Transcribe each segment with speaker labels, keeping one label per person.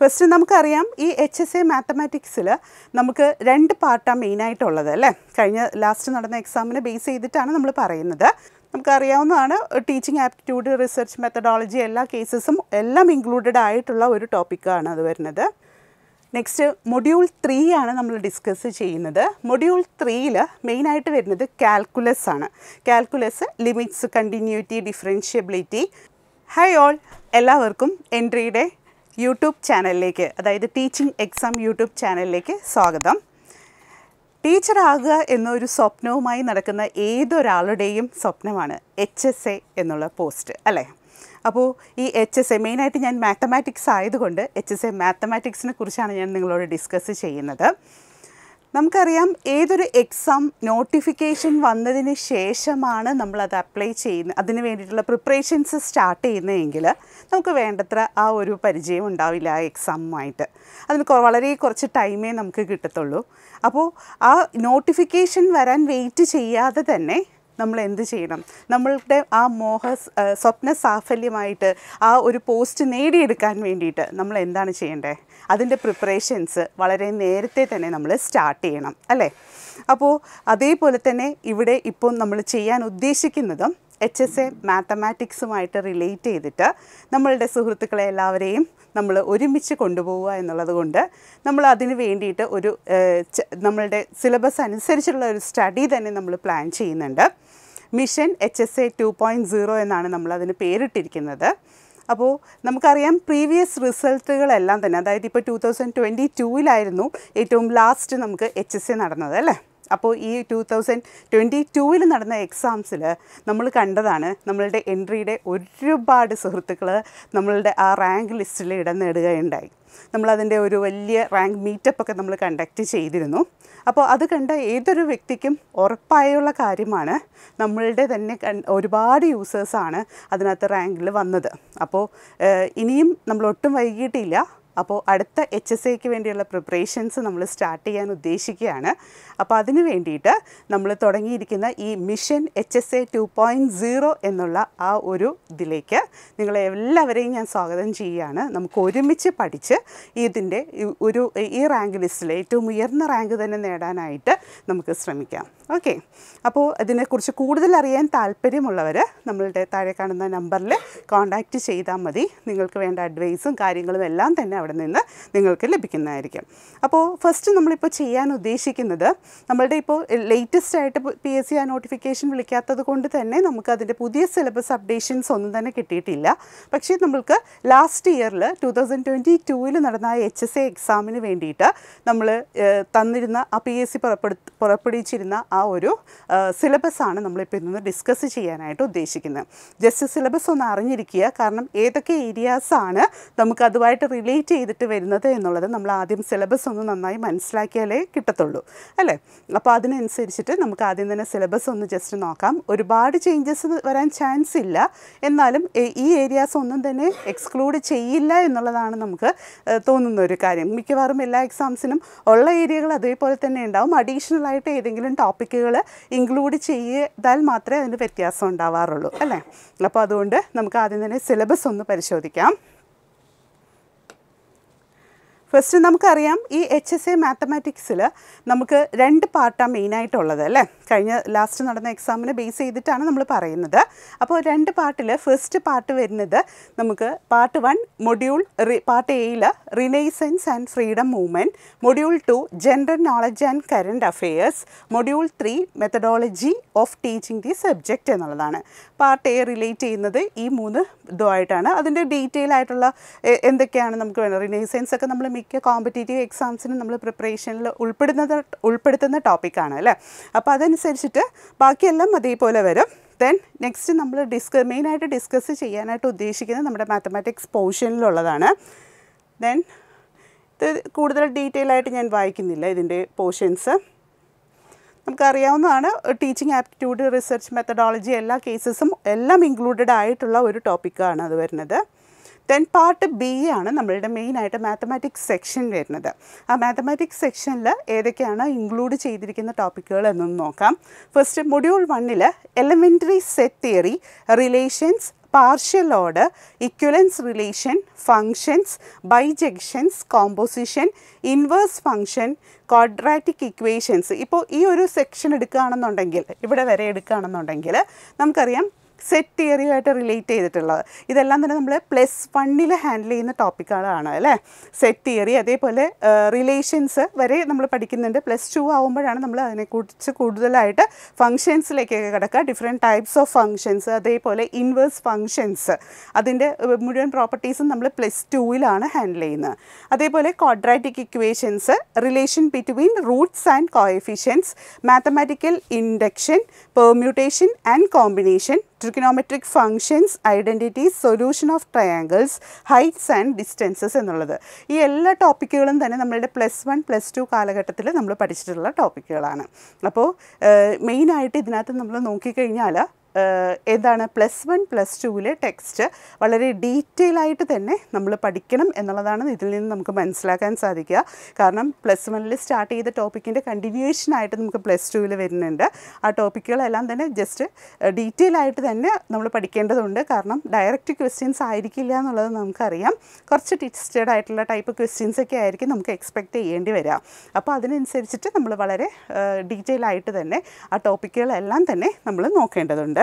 Speaker 1: First നമുക്കറിയാം ഈ H S A മാത്തമാറ്റിക്സിൽ നമുക്ക് രണ്ട് പാർട്ടാണ് മെയിനായിട്ടുള്ളത് അല്ലേ കഴിഞ്ഞ ലാസ്റ്റ് നടന്ന എക്സാമിനെ ബേസ് ചെയ്തിട്ടാണ് നമ്മൾ പറയുന്നത് നമുക്കറിയാവുന്നതാണ് ടീച്ചിങ് ആപ്റ്റിറ്റ്യൂഡ് റിസർച്ച് മെത്തഡോളജി എല്ലാ കേസസും എല്ലാം ഇൻക്ലൂഡഡ് ആയിട്ടുള്ള ഒരു ടോപ്പിക്കാണ് അത് വരുന്നത് നെക്സ്റ്റ് മൊഡ്യൂൾ ത്രീ ആണ് നമ്മൾ ഡിസ്കസ് ചെയ്യുന്നത് മൊഡ്യൂൾ ത്രീയിൽ മെയിനായിട്ട് വരുന്നത് കാൽക്കുലസ് ആണ് calculus limits continuity differentiability hi all എല്ലാവർക്കും എൻട്രിയുടെ യൂട്യൂബ് ചാനലിലേക്ക് അതായത് ടീച്ചിങ് എക്സാം യൂട്യൂബ് ചാനലിലേക്ക് സ്വാഗതം ടീച്ചറാകുക എന്നൊരു സ്വപ്നവുമായി നടക്കുന്ന ഏതൊരാളുടെയും സ്വപ്നമാണ് എച്ച് എസ് എ എന്നുള്ള പോസ്റ്റ് അല്ലേ അപ്പോൾ ഈ എച്ച് എസ് എ മെയിനായിട്ട് ഞാൻ മാത്തമാറ്റിക്സ് ആയതുകൊണ്ട് എച്ച് എസ് എ മാത്തമാറ്റിക്സിനെ കുറിച്ചാണ് ഞാൻ നിങ്ങളോട് ഡിസ്കസ് ചെയ്യുന്നത് നമുക്കറിയാം ഏതൊരു എക്സാം നോട്ടിഫിക്കേഷൻ വന്നതിന് ശേഷമാണ് നമ്മളത് അപ്ലൈ ചെയ്യുന്നത് അതിന് വേണ്ടിയിട്ടുള്ള പ്രിപ്പറേഷൻസ് സ്റ്റാർട്ട് ചെയ്യുന്നതെങ്കിൽ നമുക്ക് വേണ്ടത്ര ആ ഒരു പരിചയം ഉണ്ടാവില്ല ആ എക്സാമുമായിട്ട് അതിന് വളരെ കുറച്ച് ടൈമേ നമുക്ക് കിട്ടത്തുള്ളൂ അപ്പോൾ ആ നോട്ടിഫിക്കേഷൻ വരാൻ വെയിറ്റ് ചെയ്യാതെ തന്നെ നമ്മൾ എന്ത് ചെയ്യണം നമ്മളുടെ ആ മോഹ സ്വപ്ന സാഫല്യമായിട്ട് ആ ഒരു പോസ്റ്റ് നേടിയെടുക്കാൻ വേണ്ടിയിട്ട് നമ്മൾ എന്താണ് ചെയ്യേണ്ടത് അതിൻ്റെ പ്രിപ്പറേഷൻസ് വളരെ നേരത്തെ തന്നെ നമ്മൾ സ്റ്റാർട്ട് ചെയ്യണം അല്ലേ അപ്പോൾ അതേപോലെ തന്നെ ഇവിടെ ഇപ്പം നമ്മൾ ചെയ്യാൻ ഉദ്ദേശിക്കുന്നതും എച്ച് എസ് എ മാത്തമാറ്റിക്സുമായിട്ട് റിലേറ്റ് ചെയ്തിട്ട് നമ്മളുടെ സുഹൃത്തുക്കളെ എല്ലാവരെയും നമ്മൾ ഒരുമിച്ച് കൊണ്ടുപോവുക എന്നുള്ളത് കൊണ്ട് നമ്മൾ അതിന് വേണ്ടിയിട്ട് ഒരു നമ്മളുടെ സിലബസ് അനുസരിച്ചുള്ള ഒരു സ്റ്റഡി തന്നെ നമ്മൾ പ്ലാൻ ചെയ്യുന്നുണ്ട് mission H S A two point zero എന്നാണ് നമ്മളതിന് പേരിട്ടിരിക്കുന്നത് അപ്പോൾ നമുക്കറിയാം പ്രീവിയസ് റിസൾട്ടുകളെല്ലാം തന്നെ അതായത് ഇപ്പോൾ ടു തൗസൻഡ് ട്വൻറ്റി ടൂവിലായിരുന്നു ഏറ്റവും ലാസ്റ്റ് നമുക്ക് എച്ച് എസ് എ നടന്നത് അല്ലേ അപ്പോൾ ഈ ടു തൗസൻഡ് ട്വൻറ്റി ടൂവിൽ നടന്ന എക്സാംസിൽ നമ്മൾ കണ്ടതാണ് നമ്മളുടെ എൻട്രിയുടെ ഒരുപാട് സുഹൃത്തുക്കൾ നമ്മളുടെ ആ റാങ്ക് ലിസ്റ്റിൽ ഇടം നേടുകയുണ്ടായി നമ്മളതിൻ്റെ ഒരു വലിയ റാങ്ക് ഒക്കെ നമ്മൾ കണ്ടക്ട് ചെയ്തിരുന്നു അപ്പോൾ അത് കണ്ട ഏതൊരു വ്യക്തിക്കും ഉറപ്പായുള്ള കാര്യമാണ് നമ്മളുടെ തന്നെ ഒരുപാട് യൂസേഴ്സാണ് അതിനകത്ത് റാങ്കിൽ വന്നത് അപ്പോൾ ഇനിയും നമ്മൾ ഒട്ടും വൈകിട്ടില്ല അപ്പോൾ അടുത്ത എച്ച് എസ് എക്ക് വേണ്ടിയുള്ള പ്രിപ്പറേഷൻസ് നമ്മൾ സ്റ്റാർട്ട് ചെയ്യാൻ ഉദ്ദേശിക്കുകയാണ് അപ്പോൾ അതിന് വേണ്ടിയിട്ട് നമ്മൾ തുടങ്ങിയിരിക്കുന്ന ഈ mission H S A two point zero എന്നുള്ള ആ ഒരു ഇതിലേക്ക് നിങ്ങളെ എല്ലാവരെയും ഞാൻ സ്വാഗതം ചെയ്യുകയാണ് നമുക്ക് ഒരുമിച്ച് പഠിച്ച് ഇതിൻ്റെ ഒരു ഈ റാങ്ക് ലിസ്റ്റിൽ ഏറ്റവും ഉയർന്ന റാങ്ക് തന്നെ നേടാനായിട്ട് നമുക്ക് ശ്രമിക്കാം ഓക്കെ അപ്പോൾ ഇതിനെക്കുറിച്ച് കൂടുതൽ അറിയാൻ താല്പര്യമുള്ളവർ നമ്മളുടെ താഴെ കാണുന്ന നമ്പറിൽ കോൺടാക്റ്റ് ചെയ്താൽ മതി നിങ്ങൾക്ക് വേണ്ട അഡ്വൈസും കാര്യങ്ങളും എല്ലാം തന്നെ അവിടെ നിന്ന് നിങ്ങൾക്ക് ലഭിക്കുന്നതായിരിക്കും അപ്പോൾ ഫസ്റ്റ് നമ്മളിപ്പോൾ ചെയ്യാൻ ഉദ്ദേശിക്കുന്നത് നമ്മളുടെ ഇപ്പോൾ ലേറ്റസ്റ്റ് ആയിട്ട് പി എസ് സി ആ നോട്ടിഫിക്കേഷൻ വിളിക്കാത്തത് കൊണ്ട് തന്നെ നമുക്ക് അതിൻ്റെ പുതിയ സിലബസ് അപ്ഡേഷൻസ് ഒന്നും തന്നെ കിട്ടിയിട്ടില്ല പക്ഷേ നമ്മൾക്ക് ലാസ്റ്റ് ഇയറിൽ ടു തൗസൻഡ് ട്വൻറ്റി ടൂവിൽ നടന്ന ആ എച്ച് എസ് എ എക്സാമിന് വേണ്ടിയിട്ട് നമ്മൾ തന്നിരുന്ന ആ പി എസ് സി പുറപ്പെടുത്ത പുറപ്പെടുവിച്ചിരുന്ന ആ ഒരു സിലബസാണ് നമ്മളിപ്പോൾ ഇന്ന് ഡിസ്കസ് ചെയ്യാനായിട്ട് ഉദ്ദേശിക്കുന്നത് ജസ്റ്റ് സിലബസ് ഒന്ന് അറിഞ്ഞിരിക്കുക കാരണം ഏതൊക്കെ ഏരിയാസാണ് നമുക്ക് അതുമായിട്ട് റിലേറ്റ് ചെയ്തിട്ട് വരുന്നത് എന്നുള്ളത് നമ്മൾ ആദ്യം സിലബസ് ഒന്ന് നന്നായി മനസ്സിലാക്കിയാലേ കിട്ടത്തുള്ളൂ അല്ലേ അപ്പോൾ അതിനനുസരിച്ചിട്ട് നമുക്ക് ആദ്യം തന്നെ സിലബസ് ഒന്ന് ജസ്റ്റ് നോക്കാം ഒരുപാട് ചേഞ്ചസ് വരാൻ ചാൻസ് ഇല്ല എന്നാലും ഈ ഏരിയാസ് ഒന്നും തന്നെ എക്സ്ക്ലൂഡ് ചെയ്യില്ല എന്നുള്ളതാണ് നമുക്ക് തോന്നുന്ന ഒരു കാര്യം മിക്കവാറും എല്ലാ എക്സാംസിനും ഉള്ള ഏരിയകൾ അതേപോലെ തന്നെ ഉണ്ടാവും അഡീഷണൽ ആയിട്ട് ഏതെങ്കിലും ടോപ്പിക്കുകൾ ഇൻക്ലൂഡ് ചെയ്താൽ മാത്രമേ അതിന് വ്യത്യാസം ഉണ്ടാവാറുള്ളൂ അല്ലേ അപ്പോൾ അതുകൊണ്ട് നമുക്ക് ആദ്യം തന്നെ സിലബസ് ഒന്ന് പരിശോധിക്കാം ക്വസ്റ്റ്യൻ നമുക്കറിയാം ഈ എച്ച് എസ് എ മാത്തമാറ്റിക്സിൽ നമുക്ക് രണ്ട് പാർട്ടാണ് മെയിനായിട്ടുള്ളത് അല്ലേ കഴിഞ്ഞ ലാസ്റ്റ് നടന്ന എക്സാമിനെ ബേസ് ചെയ്തിട്ടാണ് നമ്മൾ പറയുന്നത് അപ്പോൾ രണ്ട് പാർട്ടിൽ ഫസ്റ്റ് പാർട്ട് വരുന്നത് നമുക്ക് പാർട്ട് വൺ മൊഡ്യൂൾ പാർട്ട് എയിൽ renaissance and freedom movement module two general knowledge and current affairs module three methodology of teaching the subject എന്നുള്ളതാണ് പാർട്ട് എ റിലേറ്റ് ചെയ്യുന്നത് ഈ മൂന്ന് ഇതുമായിട്ടാണ് അതിൻ്റെ ഡീറ്റെയിൽ ആയിട്ടുള്ള എന്തൊക്കെയാണ് നമുക്ക് വേണം റിനൈസൻസ് ഒക്കെ നമ്മൾ മിക്ക മിക്ക കോമ്പറ്റേറ്റീവ് എക്സാംസിനും നമ്മൾ പ്രിപ്പറേഷനിൽ ഉൾപ്പെടുന്നത് ഉൾപ്പെടുത്തുന്ന ടോപ്പിക്കാണ് അല്ലേ അപ്പോൾ അതനുസരിച്ചിട്ട് ബാക്കിയെല്ലാം അതേപോലെ വരും ദെൻ നെക്സ്റ്റ് നമ്മൾ ഡിസ്ക മെയിനായിട്ട് ഡിസ്കസ് ചെയ്യാനായിട്ട് ഉദ്ദേശിക്കുന്നത് നമ്മുടെ മാത്തമാറ്റിക്സ് പോർഷനിലുള്ളതാണ് ദെൻ ഇത് കൂടുതൽ ഡീറ്റെയിൽ ആയിട്ട് ഞാൻ വായിക്കുന്നില്ല ഇതിൻ്റെ പോർഷൻസ് നമുക്കറിയാവുന്നതാണ് ടീച്ചിങ് ആപ്റ്റിറ്റ്യൂഡ് റിസർച്ച് മെത്തഡോളജി എല്ലാ കേസസും എല്ലാം ഇൻക്ലൂഡഡ് ആയിട്ടുള്ള ഒരു ടോപ്പിക്കാണ് അത് വരുന്നത് ടെൻ പാർട്ട് ബി ആണ് നമ്മളുടെ മെയിനായിട്ട് മാത്തമാറ്റിക്സ് സെക്ഷൻ വരുന്നത് ആ മാത്തമാറ്റിക്സ് സെക്ഷനിൽ ഏതൊക്കെയാണ് ഇൻക്ലൂഡ് ചെയ്തിരിക്കുന്ന ടോപ്പിക്കുകൾ എന്നൊന്ന് നോക്കാം ഫസ്റ്റ് മൊഡ്യൂൾ വണ്ണിൽ elementary set theory relations partial order equivalence relation functions bijections composition inverse function quadratic equations ഇപ്പോൾ ഈ ഒരു സെക്ഷൻ എടുക്കുകയാണെന്നുണ്ടെങ്കിൽ ഇവിടെ വരെ എടുക്കുകയാണെന്നുണ്ടെങ്കിൽ നമുക്കറിയാം സെറ്റ് തിയറിയുമായിട്ട് റിലേറ്റ് ചെയ്തിട്ടുള്ളത് ഇതെല്ലാം തന്നെ നമ്മൾ പ്ലസ് വണ്ണിൽ ഹാൻഡിൽ ചെയ്യുന്ന ടോപ്പിക്കുകളാണ് അല്ലേ സെറ്റ് തിയറി അതേപോലെ റിലേഷൻസ് വരെ നമ്മൾ പഠിക്കുന്നുണ്ട് പ്ലസ് ടു ആകുമ്പോഴാണ് നമ്മൾ അതിനെക്കുറിച്ച് കൂടുതലായിട്ട് ഫങ്ഷൻസിലേക്കൊക്കെ കിടക്കുക ഡിഫറെൻറ്റ് ടൈപ്സ് ഓഫ് ഫങ്ഷൻസ് അതേപോലെ ഇൻവേഴ്സ് ഫങ്ഷൻസ് അതിൻ്റെ മുഴുവൻ പ്രോപ്പർട്ടീസും നമ്മൾ പ്ലസ് ടുവിലാണ് ഹാൻഡിൽ ചെയ്യുന്നത് അതേപോലെ quadratic equations relation between roots and coefficients mathematical induction permutation and combination trigonometric functions identities solution of triangles heights and distances എന്നുള്ളത് ഈ എല്ലാ ടോപ്പിക്കുകളും തന്നെ നമ്മളുടെ പ്ലസ് വൺ പ്ലസ് ടു കാലഘട്ടത്തിൽ നമ്മൾ പഠിച്ചിട്ടുള്ള ടോപ്പിക്കുകളാണ് അപ്പോൾ മെയിനായിട്ട് ഇതിനകത്ത് നമ്മൾ നോക്കിക്കഴിഞ്ഞാൽ എന്താണ് പ്ലസ് വൺ പ്ലസ് ടുവിലെ ടെക്സ്റ്റ് വളരെ ഡീറ്റെയിൽ ആയിട്ട് തന്നെ നമ്മൾ പഠിക്കണം എന്നുള്ളതാണ് ഇതിൽ നിന്ന് നമുക്ക് മനസ്സിലാക്കാൻ സാധിക്കുക കാരണം പ്ലസ് വണ്ണിൽ സ്റ്റാർട്ട് ചെയ്ത ടോപ്പിക്കിൻ്റെ ആയിട്ട് നമുക്ക് പ്ലസ് ടുവിൽ വരുന്നുണ്ട് ആ ടോപ്പിക്കുകളെല്ലാം തന്നെ ജസ്റ്റ് ഡീറ്റെയിൽ ആയിട്ട് തന്നെ നമ്മൾ പഠിക്കേണ്ടതുണ്ട് കാരണം ഡയറക്റ്റ് ക്വസ്റ്റ്യൻസ് ആയിരിക്കില്ല എന്നുള്ളത് നമുക്കറിയാം കുറച്ച് ടിസ്റ്റേഡ് ആയിട്ടുള്ള ടൈപ്പ് ക്വസ്റ്റ്യൻസ് ഒക്കെ ആയിരിക്കും നമുക്ക് എക്സ്പെക്റ്റ് ചെയ്യേണ്ടി വരിക അപ്പോൾ അതിനനുസരിച്ചിട്ട് നമ്മൾ വളരെ ഡീറ്റെയിൽ ആയിട്ട് തന്നെ ആ ടോപ്പിക്കുകളെല്ലാം തന്നെ നമ്മൾ നോക്കേണ്ടതുണ്ട്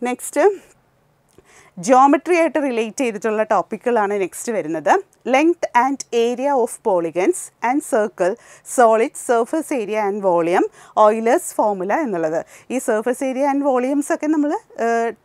Speaker 1: Next ജോമെട്രി ആയിട്ട് റിലേറ്റ് ചെയ്തിട്ടുള്ള ടോപ്പിക്കുകളാണ് നെക്സ്റ്റ് വരുന്നത് length and area of polygons and circle solid surface area and volume Euler's formula എന്നുള്ളത് ഈ സർഫസ് ഏരിയ ആൻഡ് വോളിയംസ് ഒക്കെ നമ്മൾ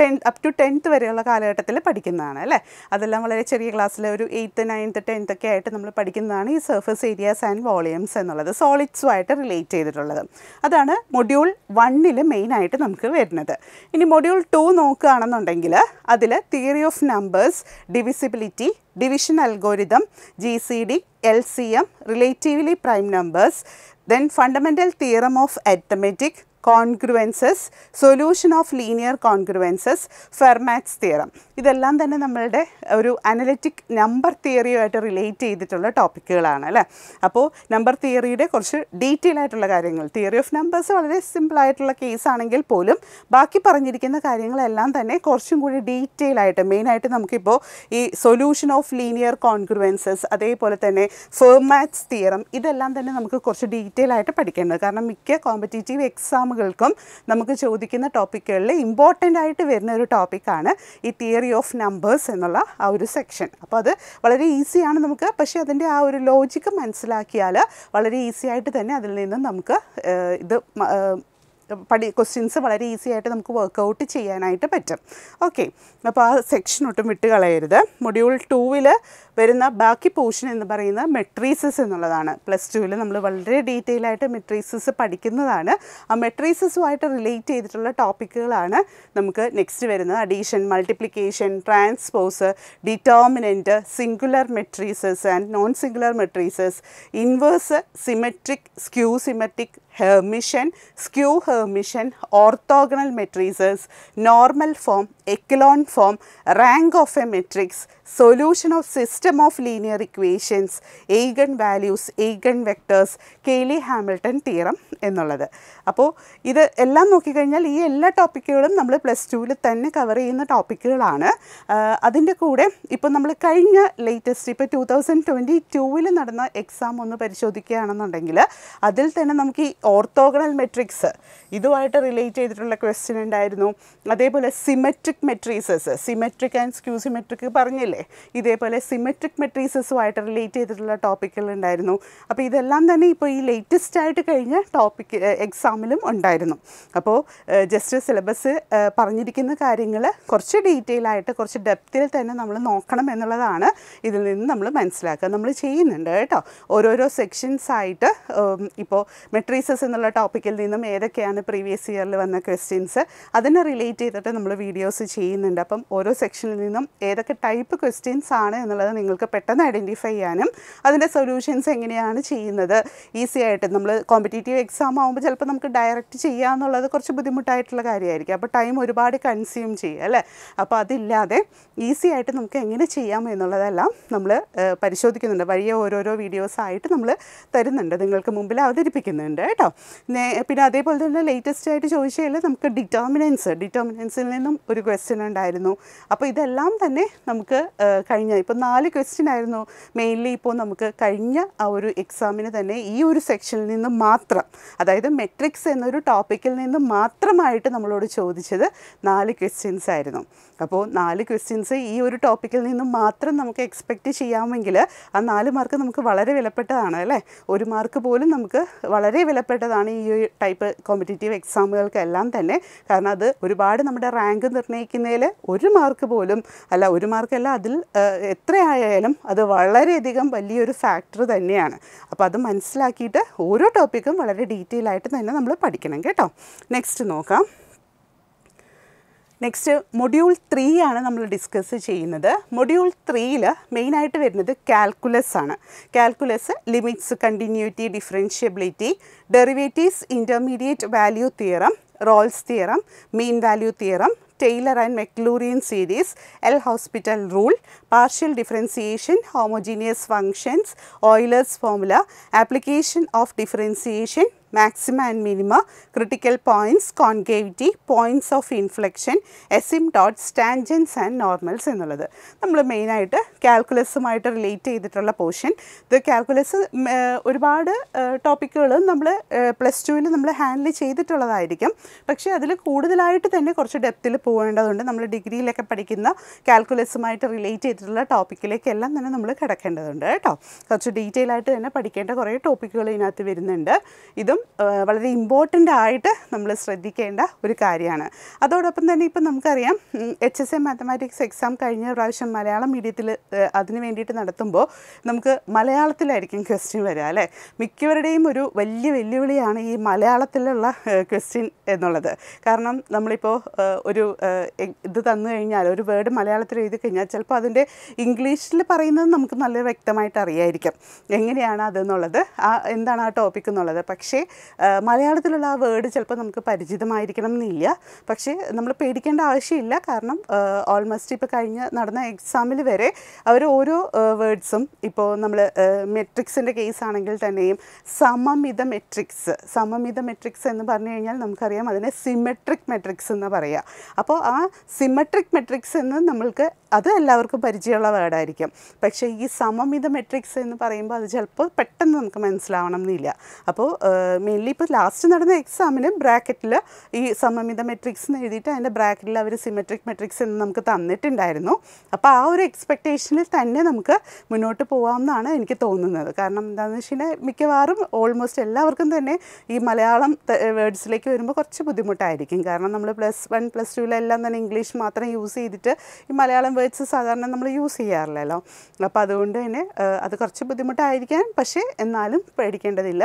Speaker 1: ടെൻ അപ് ടു ടെൻത്ത് വരെയുള്ള കാലഘട്ടത്തിൽ പഠിക്കുന്നതാണ് അല്ലേ അതെല്ലാം വളരെ ചെറിയ ക്ലാസ്സിൽ ഒരു എയ്ത്ത് നയൻത്ത് ടെൻത്ത് ഒക്കെ ആയിട്ട് നമ്മൾ പഠിക്കുന്നതാണ് ഈ സർഫസ് ഏരിയാസ് ആൻഡ് വോളിയംസ് എന്നുള്ളത് സോളിഡ്സുമായിട്ട് റിലേറ്റ് ചെയ്തിട്ടുള്ളത് അതാണ് മൊഡ്യൂൾ വണ്ണിൽ മെയിനായിട്ട് നമുക്ക് വരുന്നത് ഇനി മൊഡ്യൂൾ ടു നോക്കുകയാണെന്നുണ്ടെങ്കിൽ അതിൽ theory of numbers, divisibility, division algorithm, GCD, LCM, relatively prime numbers, then fundamental theorem of arithmetic, congruences solution of linear congruences Fermat's theorem ഇതെല്ലാം തന്നെ നമ്മളുടെ ഒരു അനലറ്റിക് നമ്പർ തിയറിയുമായിട്ട് റിലേറ്റ് ചെയ്തിട്ടുള്ള ടോപ്പിക്കുകളാണ് അല്ലേ അപ്പോൾ നമ്പർ തിയറിയുടെ കുറച്ച് ഡീറ്റെയിൽ ആയിട്ടുള്ള കാര്യങ്ങൾ തിയറി ഓഫ് നമ്പേഴ്സ് വളരെ സിമ്പിളായിട്ടുള്ള കേസാണെങ്കിൽ പോലും ബാക്കി പറഞ്ഞിരിക്കുന്ന കാര്യങ്ങളെല്ലാം തന്നെ കുറച്ചും കൂടി ഡീറ്റെയിൽ ആയിട്ട് മെയിനായിട്ട് നമുക്കിപ്പോൾ ഈ സൊല്യൂഷൻ ഓഫ് ലീനിയർ കോൺഗ്രുവൻസസ് അതേപോലെ തന്നെ ഫെർമാറ്റ്സ് തിയറം ഇതെല്ലാം തന്നെ നമുക്ക് കുറച്ച് ഡീറ്റെയിൽ ആയിട്ട് പഠിക്കേണ്ടത് കാരണം മിക്ക കോമ്പറ്റേറ്റീവ് എക്സാമുകൾ എക്സാമുകൾക്കും നമുക്ക് ചോദിക്കുന്ന ടോപ്പിക്കുകളിൽ ഇമ്പോർട്ടൻ്റ് ആയിട്ട് വരുന്ന ഒരു ടോപ്പിക്കാണ് ഈ തിയറി ഓഫ് നമ്പേഴ്സ് എന്നുള്ള ആ ഒരു സെക്ഷൻ അപ്പോൾ അത് വളരെ ഈസിയാണ് നമുക്ക് പക്ഷേ അതിൻ്റെ ആ ഒരു ലോജിക്ക് മനസ്സിലാക്കിയാൽ വളരെ ഈസി ആയിട്ട് തന്നെ അതിൽ നിന്ന് നമുക്ക് ഇത് പഠി ക്വസ്റ്റ്യൻസ് വളരെ ഈസി ആയിട്ട് നമുക്ക് വർക്ക്ഔട്ട് ചെയ്യാനായിട്ട് പറ്റും ഓക്കെ അപ്പോൾ ആ സെക്ഷൻ ഒട്ടും വിട്ട് കളയരുത് മൊഡ്യൂൾ ടൂവിൽ വരുന്ന ബാക്കി പോർഷൻ എന്ന് പറയുന്നത് മെട്രീസസ് എന്നുള്ളതാണ് പ്ലസ് ടുവിൽ നമ്മൾ വളരെ ഡീറ്റെയിൽ ആയിട്ട് മെട്രീസസ് പഠിക്കുന്നതാണ് ആ മെട്രീസസുമായിട്ട് റിലേറ്റ് ചെയ്തിട്ടുള്ള ടോപ്പിക്കുകളാണ് നമുക്ക് നെക്സ്റ്റ് വരുന്നത് addition multiplication transpose determinant singular matrices and non singular matrices inverse symmetric skew symmetric Hermitian, skew Hermitian, orthogonal matrices, normal form, echelon form, rank of a matrix, solution of system of linear equations, eigen vectors Cayley Hamilton theorem എന്നുള്ളത് അപ്പോൾ ഇത് എല്ലാം നോക്കിക്കഴിഞ്ഞാൽ ഈ എല്ലാ ടോപ്പിക്കുകളും നമ്മൾ plus ടുവിൽ തന്നെ കവർ ചെയ്യുന്ന ടോപ്പിക്കുകളാണ് അതിൻ്റെ കൂടെ ഇപ്പോൾ നമ്മൾ കഴിഞ്ഞ ലേറ്റസ്റ്റ് ഇപ്പോൾ ടു തൗസൻഡ് ട്വൻറ്റി ടുവിൽ നടന്ന എക്സാം ഒന്ന് പരിശോധിക്കുകയാണെന്നുണ്ടെങ്കിൽ അതിൽ തന്നെ നമുക്ക് ഈ ഓർത്തോഗണൽ മെട്രിക്സ് ഇതുമായിട്ട് റിലേറ്റ് ചെയ്തിട്ടുള്ള ക്വസ്റ്റ്യൻ ഉണ്ടായിരുന്നു അതേപോലെ symmetric matrices symmetric and skew symmetric പറഞ്ഞില്ല അല്ലേ ഇതേപോലെ സിമെട്രിക് മെട്രീസസുമായിട്ട് റിലേറ്റ് ചെയ്തിട്ടുള്ള ടോപ്പിക്കുകൾ ഉണ്ടായിരുന്നു അപ്പോൾ ഇതെല്ലാം തന്നെ ഇപ്പോൾ ഈ ലേറ്റസ്റ്റ് ആയിട്ട് കഴിഞ്ഞ ടോപ്പിക് എക്സാമിലും ഉണ്ടായിരുന്നു അപ്പോൾ ജസ്റ്റ് സിലബസ് പറഞ്ഞിരിക്കുന്ന കാര്യങ്ങൾ കുറച്ച് ഡീറ്റെയിൽ ആയിട്ട് കുറച്ച് ഡെപ്തിൽ തന്നെ നമ്മൾ നോക്കണം എന്നുള്ളതാണ് ഇതിൽ നിന്ന് നമ്മൾ മനസ്സിലാക്കുക നമ്മൾ ചെയ്യുന്നുണ്ട് കേട്ടോ ഓരോരോ സെക്ഷൻസ് ആയിട്ട് ഇപ്പോൾ മെട്രീസസ് എന്നുള്ള ടോപ്പിക്കിൽ നിന്നും ഏതൊക്കെയാണ് പ്രീവിയസ് ഇയറിൽ വന്ന ക്വസ്റ്റ്യൻസ് അതിനെ റിലേറ്റ് ചെയ്തിട്ട് നമ്മൾ വീഡിയോസ് ചെയ്യുന്നുണ്ട് അപ്പം ഓരോ സെക്ഷനിൽ നിന്നും ഏതൊക്കെ ടൈപ്പ് ക്വസ്റ്റ്യൻസ് ആണ് എന്നുള്ളത് നിങ്ങൾക്ക് പെട്ടെന്ന് ഐഡൻറ്റിഫൈ ചെയ്യാനും അതിൻ്റെ സൊല്യൂഷൻസ് എങ്ങനെയാണ് ചെയ്യുന്നത് ഈസി ആയിട്ട് നമ്മൾ കോമ്പറ്റേറ്റീവ് എക്സാം ആകുമ്പോൾ ചിലപ്പോൾ നമുക്ക് ഡയറക്റ്റ് ചെയ്യുക എന്നുള്ളത് കുറച്ച് ബുദ്ധിമുട്ടായിട്ടുള്ള കാര്യമായിരിക്കും അപ്പോൾ ടൈം ഒരുപാട് കൺസ്യൂം ചെയ്യുക അല്ലേ അപ്പോൾ അതില്ലാതെ ഈസി ആയിട്ട് നമുക്ക് എങ്ങനെ ചെയ്യാം എന്നുള്ളതെല്ലാം നമ്മൾ പരിശോധിക്കുന്നുണ്ട് വലിയ ഓരോരോ വീഡിയോസ് ആയിട്ട് നമ്മൾ തരുന്നുണ്ട് നിങ്ങൾക്ക് മുമ്പിൽ അവതരിപ്പിക്കുന്നുണ്ട് കേട്ടോ പിന്നെ അതേപോലെ തന്നെ ലേറ്റസ്റ്റ് ആയിട്ട് ചോദിച്ചാൽ നമുക്ക് ഡിറ്റർമിനൻസ് ഡിറ്റർമിനൻസിൽ നിന്നും ഒരു ക്വസ്റ്റ്യൻ ഉണ്ടായിരുന്നു അപ്പോൾ ഇതെല്ലാം തന്നെ നമുക്ക് കഴിഞ്ഞ ഇപ്പോൾ നാല് ക്വസ്റ്റ്യൻ ആയിരുന്നു മെയിൻലി ഇപ്പോൾ നമുക്ക് കഴിഞ്ഞ ആ ഒരു എക്സാമിന് തന്നെ ഈ ഒരു സെക്ഷനിൽ നിന്ന് മാത്രം അതായത് മെട്രിക്സ് എന്നൊരു ടോപ്പിക്കിൽ നിന്ന് മാത്രമായിട്ട് നമ്മളോട് ചോദിച്ചത് നാല് ക്വസ്റ്റ്യൻസ് ആയിരുന്നു അപ്പോൾ നാല് ക്വസ്റ്റ്യൻസ് ഈ ഒരു ടോപ്പിക്കിൽ നിന്നും മാത്രം നമുക്ക് എക്സ്പെക്റ്റ് ചെയ്യാമെങ്കിൽ ആ നാല് മാർക്ക് നമുക്ക് വളരെ വിലപ്പെട്ടതാണ് അല്ലേ ഒരു മാർക്ക് പോലും നമുക്ക് വളരെ വിലപ്പെട്ടതാണ് ഈ ടൈപ്പ് കോമ്പറ്റേറ്റീവ് എക്സാമുകൾക്കെല്ലാം തന്നെ കാരണം അത് ഒരുപാട് നമ്മുടെ റാങ്ക് നിർണ്ണയിക്കുന്നതിൽ ഒരു മാർക്ക് പോലും അല്ല ഒരു മാർക്കല്ല അതിൽ എത്രയായാലും അത് വളരെയധികം വലിയൊരു ഫാക്ടർ തന്നെയാണ് അപ്പോൾ അത് മനസ്സിലാക്കിയിട്ട് ഓരോ ടോപ്പിക്കും വളരെ ഡീറ്റെയിൽ ആയിട്ട് തന്നെ നമ്മൾ പഠിക്കണം കേട്ടോ നെക്സ്റ്റ് നോക്കാം നെക്സ്റ്റ് മൊഡ്യൂൾ ത്രീ ആണ് നമ്മൾ ഡിസ്കസ് ചെയ്യുന്നത് മൊഡ്യൂൾ ത്രീയിൽ മെയിനായിട്ട് വരുന്നത് കാൽക്കുലസ് ആണ് calculus limits continuity differentiability derivatives intermediate value theorem Rolle's theorem mean value theorem Taylor and Maclaurin series L'Hospital rule partial differentiation homogeneous functions Euler's formula application of differentiation and minima critical points concavity points of inflection asymptote tangents and normals എന്നുള്ളത് നമ്മൾ മെയിനായിട്ട് കാൽക്കുലസുമായിട്ട് relate ചെയ്തിട്ടുള്ള portion ഇത് calculus ഒരുപാട് ടോപ്പിക്കുകൾ നമ്മൾ plus ടുവിൽ നമ്മൾ ഹാൻഡിൽ ചെയ്തിട്ടുള്ളതായിരിക്കും പക്ഷേ അതിൽ കൂടുതലായിട്ട് തന്നെ കുറച്ച് ഡെപ്തിൽ പോകേണ്ടതുണ്ട് നമ്മൾ ഡിഗ്രിയിലൊക്കെ പഠിക്കുന്ന കാൽക്കുലസുമായിട്ട് റിലേറ്റ് ചെയ്തിട്ടുള്ള ടോപ്പിക്കിലേക്കെല്ലാം തന്നെ നമ്മൾ കിടക്കേണ്ടതുണ്ട് കേട്ടോ കുറച്ച് ഡീറ്റെയിൽ ആയിട്ട് തന്നെ പഠിക്കേണ്ട കുറേ ടോപ്പിക്കുകൾ ഇതിനകത്ത് വരുന്നുണ്ട് ഇതും വളരെ ഇമ്പോർട്ടൻ്റ് ആയിട്ട് നമ്മൾ ശ്രദ്ധിക്കേണ്ട ഒരു കാര്യമാണ് അതോടൊപ്പം തന്നെ ഇപ്പം നമുക്കറിയാം H S A mathematics exam കഴിഞ്ഞ പ്രാവശ്യം മലയാളം മീഡിയത്തിൽ അതിന് വേണ്ടിയിട്ട് നടത്തുമ്പോൾ നമുക്ക് മലയാളത്തിലായിരിക്കും ക്വസ്റ്റ്യൻ വരിക അല്ലേ മിക്കവരുടെയും ഒരു വലിയ വെല്ലുവിളിയാണ് ഈ മലയാളത്തിലുള്ള ക്വസ്റ്റ്യൻ എന്നുള്ളത് കാരണം നമ്മളിപ്പോൾ ഒരു ഇത് തന്നു കഴിഞ്ഞാൽ ഒരു വേർഡ് മലയാളത്തിൽ എഴുതി കഴിഞ്ഞാൽ ചിലപ്പോൾ അതിൻ്റെ ഇംഗ്ലീഷിൽ പറയുന്നത് നമുക്ക് നല്ല വ്യക്തമായിട്ട് അറിയായിരിക്കും എങ്ങനെയാണ് അതെന്നുള്ളത് ആ എന്താണ് ആ ടോപ്പിക് എന്നുള്ളത് പക്ഷേ മലയാളത്തിലുള്ള ആ വേർഡ് ചിലപ്പോൾ നമുക്ക് പരിചിതമായിരിക്കണം എന്നില്ല പക്ഷേ നമ്മൾ പേടിക്കേണ്ട ആവശ്യമില്ല കാരണം ഓൾമോസ്റ്റ് ഇപ്പോൾ കഴിഞ്ഞ നടന്ന എക്സാമിൽ വരെ അവർ ഓരോ വേർഡ്സും ഇപ്പോൾ നമ്മൾ മെട്രിക്സിൻ്റെ കേസ് ആണെങ്കിൽ തന്നെയും സമമിത മെട്രിക്സ് സമമിത മെട്രിക്സ് എന്ന് പറഞ്ഞു കഴിഞ്ഞാൽ നമുക്കറിയാം അതിനെ സിമെട്രിക് മെട്രിക്സ് എന്ന് പറയുക അപ്പോൾ ആ സിമെട്രിക് മെട്രിക്സ് എന്ന് നമ്മൾക്ക് അത് എല്ലാവർക്കും പരിചയമുള്ള വേർഡായിരിക്കും പക്ഷേ ഈ സമമിത മെട്രിക്സ് എന്ന് പറയുമ്പോൾ അത് ചിലപ്പോൾ പെട്ടെന്ന് നമുക്ക് മനസ്സിലാവണം എന്നില്ല അപ്പോൾ മെയിൻലി ഇപ്പോൾ ലാസ്റ്റ് നടന്ന എക്സാമിന് ബ്രാക്കറ്റിൽ ഈ സമമിത മെട്രിക്സ് എന്ന് എഴുതിയിട്ട് അതിൻ്റെ ബ്രാക്കറ്റിൽ അവർ സിമെട്രിക് മെട്രിക്സ് എന്ന് നമുക്ക് തന്നിട്ടുണ്ടായിരുന്നു അപ്പോൾ ആ ഒരു എക്സ്പെക്റ്റേഷനിൽ തന്നെ നമുക്ക് മുന്നോട്ട് പോകാമെന്നാണ് എനിക്ക് തോന്നുന്നത് കാരണം എന്താണെന്ന് വെച്ച് കഴിഞ്ഞാൽ മിക്കവാറും ഓൾമോസ്റ്റ് എല്ലാവർക്കും തന്നെ ഈ മലയാളം വേർഡ്സിലേക്ക് വരുമ്പോൾ കുറച്ച് ബുദ്ധിമുട്ടായിരിക്കും കാരണം നമ്മൾ പ്ലസ് വൺ പ്ലസ് ടുവിലെല്ലാം തന്നെ ഇംഗ്ലീഷ് മാത്രം യൂസ് ചെയ്തിട്ട് ഈ മലയാളം വേർഡ്സ് സാധാരണ നമ്മൾ യൂസ് ചെയ്യാറില്ലല്ലോ അപ്പോൾ അതുകൊണ്ട് തന്നെ അത് കുറച്ച് ബുദ്ധിമുട്ടായിരിക്കാം പക്ഷേ എന്നാലും പേടിക്കേണ്ടതില്ല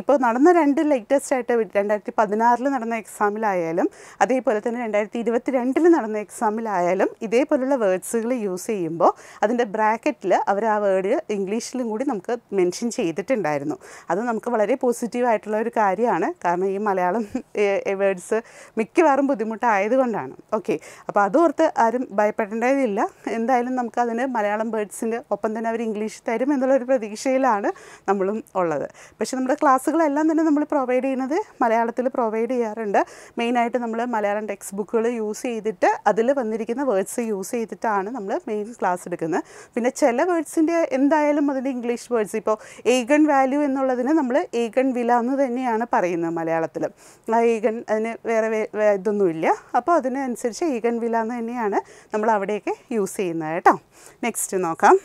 Speaker 1: ഇപ്പോൾ നടന്ന രണ്ട് ലേറ്റസ്റ്റ് ആയിട്ട് രണ്ടായിരത്തി പതിനാറിൽ നടന്ന എക്സാമിലായാലും അതേപോലെ തന്നെ രണ്ടായിരത്തി ഇരുപത്തി രണ്ടിൽ നടന്ന എക്സാമിലായാലും ഇതേപോലുള്ള വേർഡ്സുകൾ യൂസ് ചെയ്യുമ്പോൾ അതിൻ്റെ ബ്രാക്കറ്റിൽ അവർ ആ വേർഡ് ഇംഗ്ലീഷിലും കൂടി നമുക്ക് മെൻഷൻ ചെയ്തിട്ടുണ്ടായിരുന്നു അത് നമുക്ക് വളരെ പോസിറ്റീവ് ആയിട്ടുള്ള ഒരു കാര്യമാണ് കാരണം ഈ മലയാളം വേർഡ്സ് മിക്കവാറും ബുദ്ധിമുട്ടായതുകൊണ്ടാണ് ഓക്കെ അപ്പോൾ അതോർത്ത് ആരും ഭയപ്പെടേണ്ട പറയേണ്ടതില്ല എന്തായാലും നമുക്കതിന് മലയാളം ബേർഡ്സിൻ്റെ ഒപ്പം തന്നെ അവർ ഇംഗ്ലീഷ് തരും എന്നുള്ളൊരു പ്രതീക്ഷയിലാണ് നമ്മളും ഉള്ളത് പക്ഷേ നമ്മുടെ ക്ലാസ്സുകളെല്ലാം തന്നെ നമ്മൾ പ്രൊവൈഡ് ചെയ്യുന്നത് മലയാളത്തിൽ പ്രൊവൈഡ് ചെയ്യാറുണ്ട് മെയിനായിട്ട് നമ്മൾ മലയാളം ടെക്സ്റ്റ് ബുക്കുകൾ യൂസ് ചെയ്തിട്ട് അതിൽ വന്നിരിക്കുന്ന വേർഡ്സ് യൂസ് ചെയ്തിട്ടാണ് നമ്മൾ മെയിൻ ക്ലാസ് എടുക്കുന്നത് പിന്നെ ചില വേർഡ്സിൻ്റെ എന്തായാലും അതിൻ്റെ ഇംഗ്ലീഷ് വേർഡ്സ് ഇപ്പോൾ ഏഗൺ വാല്യൂ എന്നുള്ളതിന് നമ്മൾ ഏഗൺ വില എന്ന് തന്നെയാണ് പറയുന്നത് മലയാളത്തിൽ ആ ഏഗൺ അതിന് വേറെ ഇതൊന്നുമില്ല അപ്പോൾ അതിനനുസരിച്ച് ഏഗൺ വില എന്ന് തന്നെയാണ് നമ്മൾ അവിടെ അവിടെയൊക്കെ യൂസ് ചെയ്യുന്നത് കേട്ടോ നെക്സ്റ്റ് നോക്കാം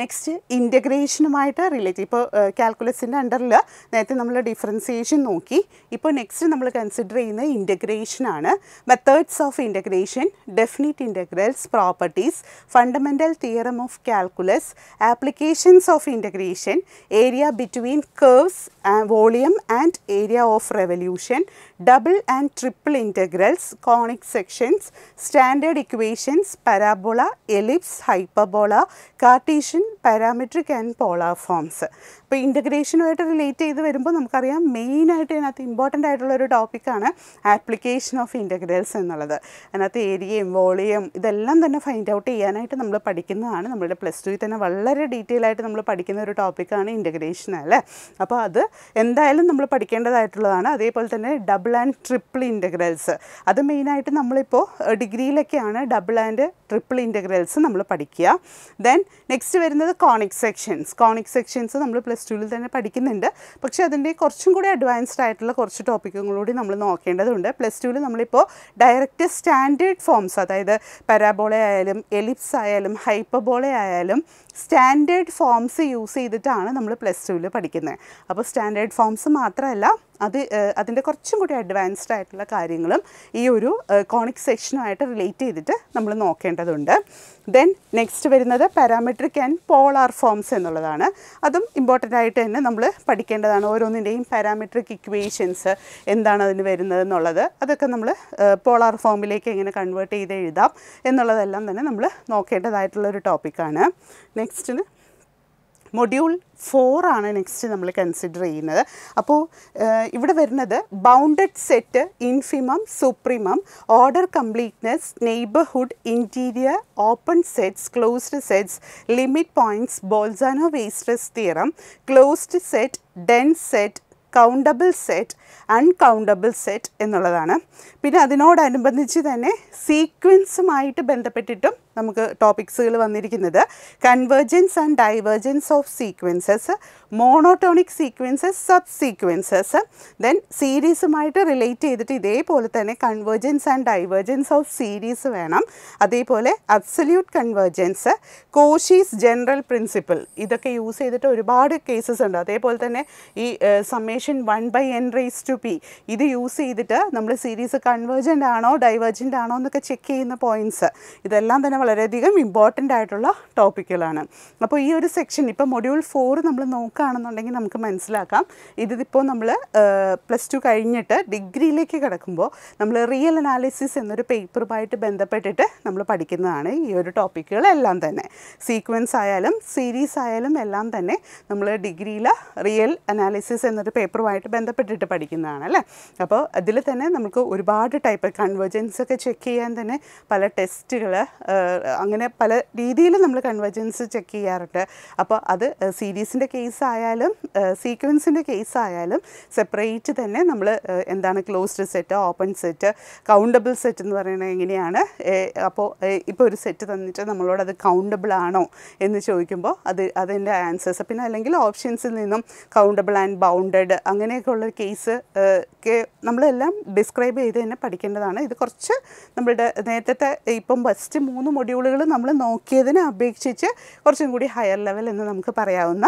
Speaker 1: നെക്സ്റ്റ് ഇൻറ്റഗ്രേഷനുമായിട്ട് റിലേറ്റ് ഇപ്പോൾ കാൽക്കുലസിൻ്റെ അണ്ടറിൽ നേരത്തെ നമ്മൾ ഡിഫറൻസിയേഷൻ നോക്കി ഇപ്പോൾ നെക്സ്റ്റ് നമ്മൾ കൺസിഡർ ചെയ്യുന്നത് ആണ് methods of integration definite integrals properties fundamental theorem of calculus applications of integration area between curves uh, volume and area of revolution, double and triple integrals, conic sections, standard equations, parabola, ellipse, hyperbola, Cartesian, parametric and polar forms. അപ്പോൾ ഇൻ്റഗ്രേഷനുമായിട്ട് relate ചെയ്ത് വരുമ്പോൾ നമുക്കറിയാം മെയിനായിട്ട് അതിനകത്ത് important ആയിട്ടുള്ള ഒരു ടോപ്പിക്കാണ് application of integrals എന്നുള്ളത് അതിനകത്ത് ഏരിയയും വോളിയം ഇതെല്ലാം തന്നെ ഫൈൻഡ് ഔട്ട് ചെയ്യാനായിട്ട് നമ്മൾ പഠിക്കുന്നതാണ് നമ്മുടെ പ്ലസ് ടുവിൽ തന്നെ വളരെ ഡീറ്റെയിൽ ആയിട്ട് നമ്മൾ പഠിക്കുന്ന ഒരു ടോപ്പിക്കാണ് ഇൻ്റഗ്രേഷൻ അല്ലേ അപ്പോൾ അത് എന്തായാലും നമ്മൾ പഠിക്കേണ്ടതായിട്ടുള്ളതാണ് അതേപോലെ തന്നെ ഡബിൾ ആൻഡ് ട്രിപ്പിൾ ഇൻ്റഗ്രൽസ് അത് മെയിനായിട്ട് നമ്മളിപ്പോൾ ഡിഗ്രിയിലൊക്കെയാണ് ഡബിൾ ആൻഡ് ട്രിപ്പിൾ ഇൻ്റഗ്രൽസ് നമ്മൾ പഠിക്കുക ദെൻ നെക്സ്റ്റ് വരുന്നത് കോണിക് സെക്ഷൻസ് കോണിക് സെക്ഷൻസ് നമ്മൾ പ്ലസ് ടുവിൽ തന്നെ പഠിക്കുന്നുണ്ട് പക്ഷേ അതിൻ്റെ കുറച്ചും കൂടി അഡ്വാൻസ്ഡ് ആയിട്ടുള്ള കുറച്ച് ടോപ്പിക്കുകളൂടി നമ്മൾ നോക്കേണ്ടതുണ്ട് പ്ലസ് ടുവിൽ നമ്മളിപ്പോൾ ഡയറക്റ്റ് സ്റ്റാൻഡേർഡ് ഫോംസ് അതായത് പരാബോള ആയാലും എലിപ്സ് ആയാലും ഹൈപ്പബോള ആയാലും സ്റ്റാൻഡേർഡ് ഫോംസ് യൂസ് ചെയ്തിട്ടാണ് നമ്മൾ പ്ലസ് ടുവിൽ പഠിക്കുന്നത് അപ്പോൾ സ്റ്റാൻഡേർഡ് ഫോംസ് മാത്രമല്ല അത് അതിൻ്റെ കുറച്ചും കൂടി അഡ്വാൻസ്ഡ് ആയിട്ടുള്ള കാര്യങ്ങളും ഈ ഒരു കോണിക് സെക്ഷനുമായിട്ട് റിലേറ്റ് ചെയ്തിട്ട് നമ്മൾ നോക്കേണ്ടതുണ്ട് ദെൻ നെക്സ്റ്റ് വരുന്നത് പാരാമെട്രിക് ആൻഡ് പോളാർ ഫോംസ് എന്നുള്ളതാണ് അതും ഇമ്പോർട്ടൻ്റ് ആയിട്ട് തന്നെ നമ്മൾ പഠിക്കേണ്ടതാണ് ഓരോന്നിൻ്റെയും പാരാമെട്രിക് ഇക്വേഷൻസ് എന്താണ് അതിന് വരുന്നത് എന്നുള്ളത് അതൊക്കെ നമ്മൾ പോളാർ ഫോമിലേക്ക് എങ്ങനെ കൺവേർട്ട് ചെയ്ത് എഴുതാം എന്നുള്ളതെല്ലാം തന്നെ നമ്മൾ ഒരു ടോപ്പിക്കാണ് നെക്സ്റ്റിന് മൊഡ്യൂൾ ഫോർ ആണ് നെക്സ്റ്റ് നമ്മൾ കൺസിഡർ ചെയ്യുന്നത് അപ്പോൾ ഇവിടെ വരുന്നത് bounded set infimum supremum order completeness neighbourhood interior open sets closed sets limit points Bolzano Weierstrass theorem closed set dense set countable set uncountable set എന്നുള്ളതാണ് പിന്നെ അതിനോടനുബന്ധിച്ച് തന്നെ സീക്വൻസുമായിട്ട് ബന്ധപ്പെട്ടിട്ടും നമുക്ക് ടോപ്പിക്സുകൾ വന്നിരിക്കുന്നത് convergence and divergence of sequences monotonic sequences subsequences then സീരീസുമായിട്ട് റിലേറ്റ് ചെയ്തിട്ട് ഇതേപോലെ തന്നെ convergence and divergence of series വേണം അതേപോലെ absolute convergence Cauchy's general principle ഇതൊക്കെ യൂസ് ചെയ്തിട്ട് ഒരുപാട് കേസസ് ഉണ്ട് അതേപോലെ തന്നെ ഈ summation one by n raise to p ഇത് യൂസ് ചെയ്തിട്ട് നമ്മൾ സീരീസ് കൺവേർജൻ്റ് ആണോ ഡൈവേർജൻ്റ് ആണോ എന്നൊക്കെ ചെക്ക് ചെയ്യുന്ന പോയിൻറ്റ്സ് ഇതെല്ലാം തന്നെ വളരെയധികം ഇമ്പോർട്ടൻ്റ് ആയിട്ടുള്ള ടോപ്പിക്കുകളാണ് അപ്പോൾ ഈ ഒരു സെക്ഷൻ ഇപ്പോൾ മൊഡ്യൂൾ ഫോർ നമ്മൾ നോക്കുകയാണെന്നുണ്ടെങ്കിൽ നമുക്ക് മനസ്സിലാക്കാം ഇതിപ്പോൾ നമ്മൾ പ്ലസ് ടു കഴിഞ്ഞിട്ട് ഡിഗ്രിയിലേക്ക് കിടക്കുമ്പോൾ നമ്മൾ റിയൽ അനാലിസിസ് എന്നൊരു പേപ്പറുമായിട്ട് ബന്ധപ്പെട്ടിട്ട് നമ്മൾ പഠിക്കുന്നതാണ് ഈ ഒരു ടോപ്പിക്കുകളെല്ലാം തന്നെ സീക്വൻസ് ആയാലും സീരീസ് ആയാലും എല്ലാം തന്നെ നമ്മൾ ഡിഗ്രിയിൽ റിയൽ അനാലിസിസ് എന്നൊരു പേപ്പറുമായിട്ട് ബന്ധപ്പെട്ടിട്ട് പഠിക്കുന്നതാണ് അല്ലേ അപ്പോൾ അതിൽ തന്നെ നമുക്ക് ഒരുപാട് ടൈപ്പ് കൺവേർജൻസ് ഒക്കെ ചെക്ക് ചെയ്യാൻ തന്നെ പല ടെസ്റ്റുകൾ അങ്ങനെ പല രീതിയിൽ നമ്മൾ കൺവെർജൻസ് ചെക്ക് ചെയ്യാറുണ്ട് അപ്പോൾ അത് സീരീസിൻ്റെ കേസ് ആയാലും സീക്വൻസിൻ്റെ കേസ് ആയാലും സെപ്പറേറ്റ് തന്നെ നമ്മൾ എന്താണ് closed set open set countable set എന്ന് പറയുന്നത് എങ്ങനെയാണ് അപ്പോൾ ഇപ്പോൾ ഒരു സെറ്റ് തന്നിട്ട് നമ്മളോട് അത് കൗണ്ടബിൾ ആണോ എന്ന് ചോദിക്കുമ്പോൾ അത് അതിൻ്റെ ആൻസേഴ്സ് പിന്നെ അല്ലെങ്കിൽ ഓപ്ഷൻസിൽ നിന്നും കൗണ്ടബിൾ ആൻഡ് ബൗണ്ടഡ് അങ്ങനെയൊക്കെയുള്ള കേസ് ഒക്കെ നമ്മളെല്ലാം ഡിസ്ക്രൈബ് ചെയ്ത് തന്നെ പഠിക്കേണ്ടതാണ് ഇത് കുറച്ച് നമ്മളുടെ നേരത്തെ ഇപ്പം ഫസ്റ്റ് മൂന്ന് മൊഡ്യൂളുകൾ നമ്മൾ നോക്കിയതിനെ അപേക്ഷിച്ച് കുറച്ചും കൂടി ഹയർ ലെവൽ എന്ന് നമുക്ക് പറയാവുന്ന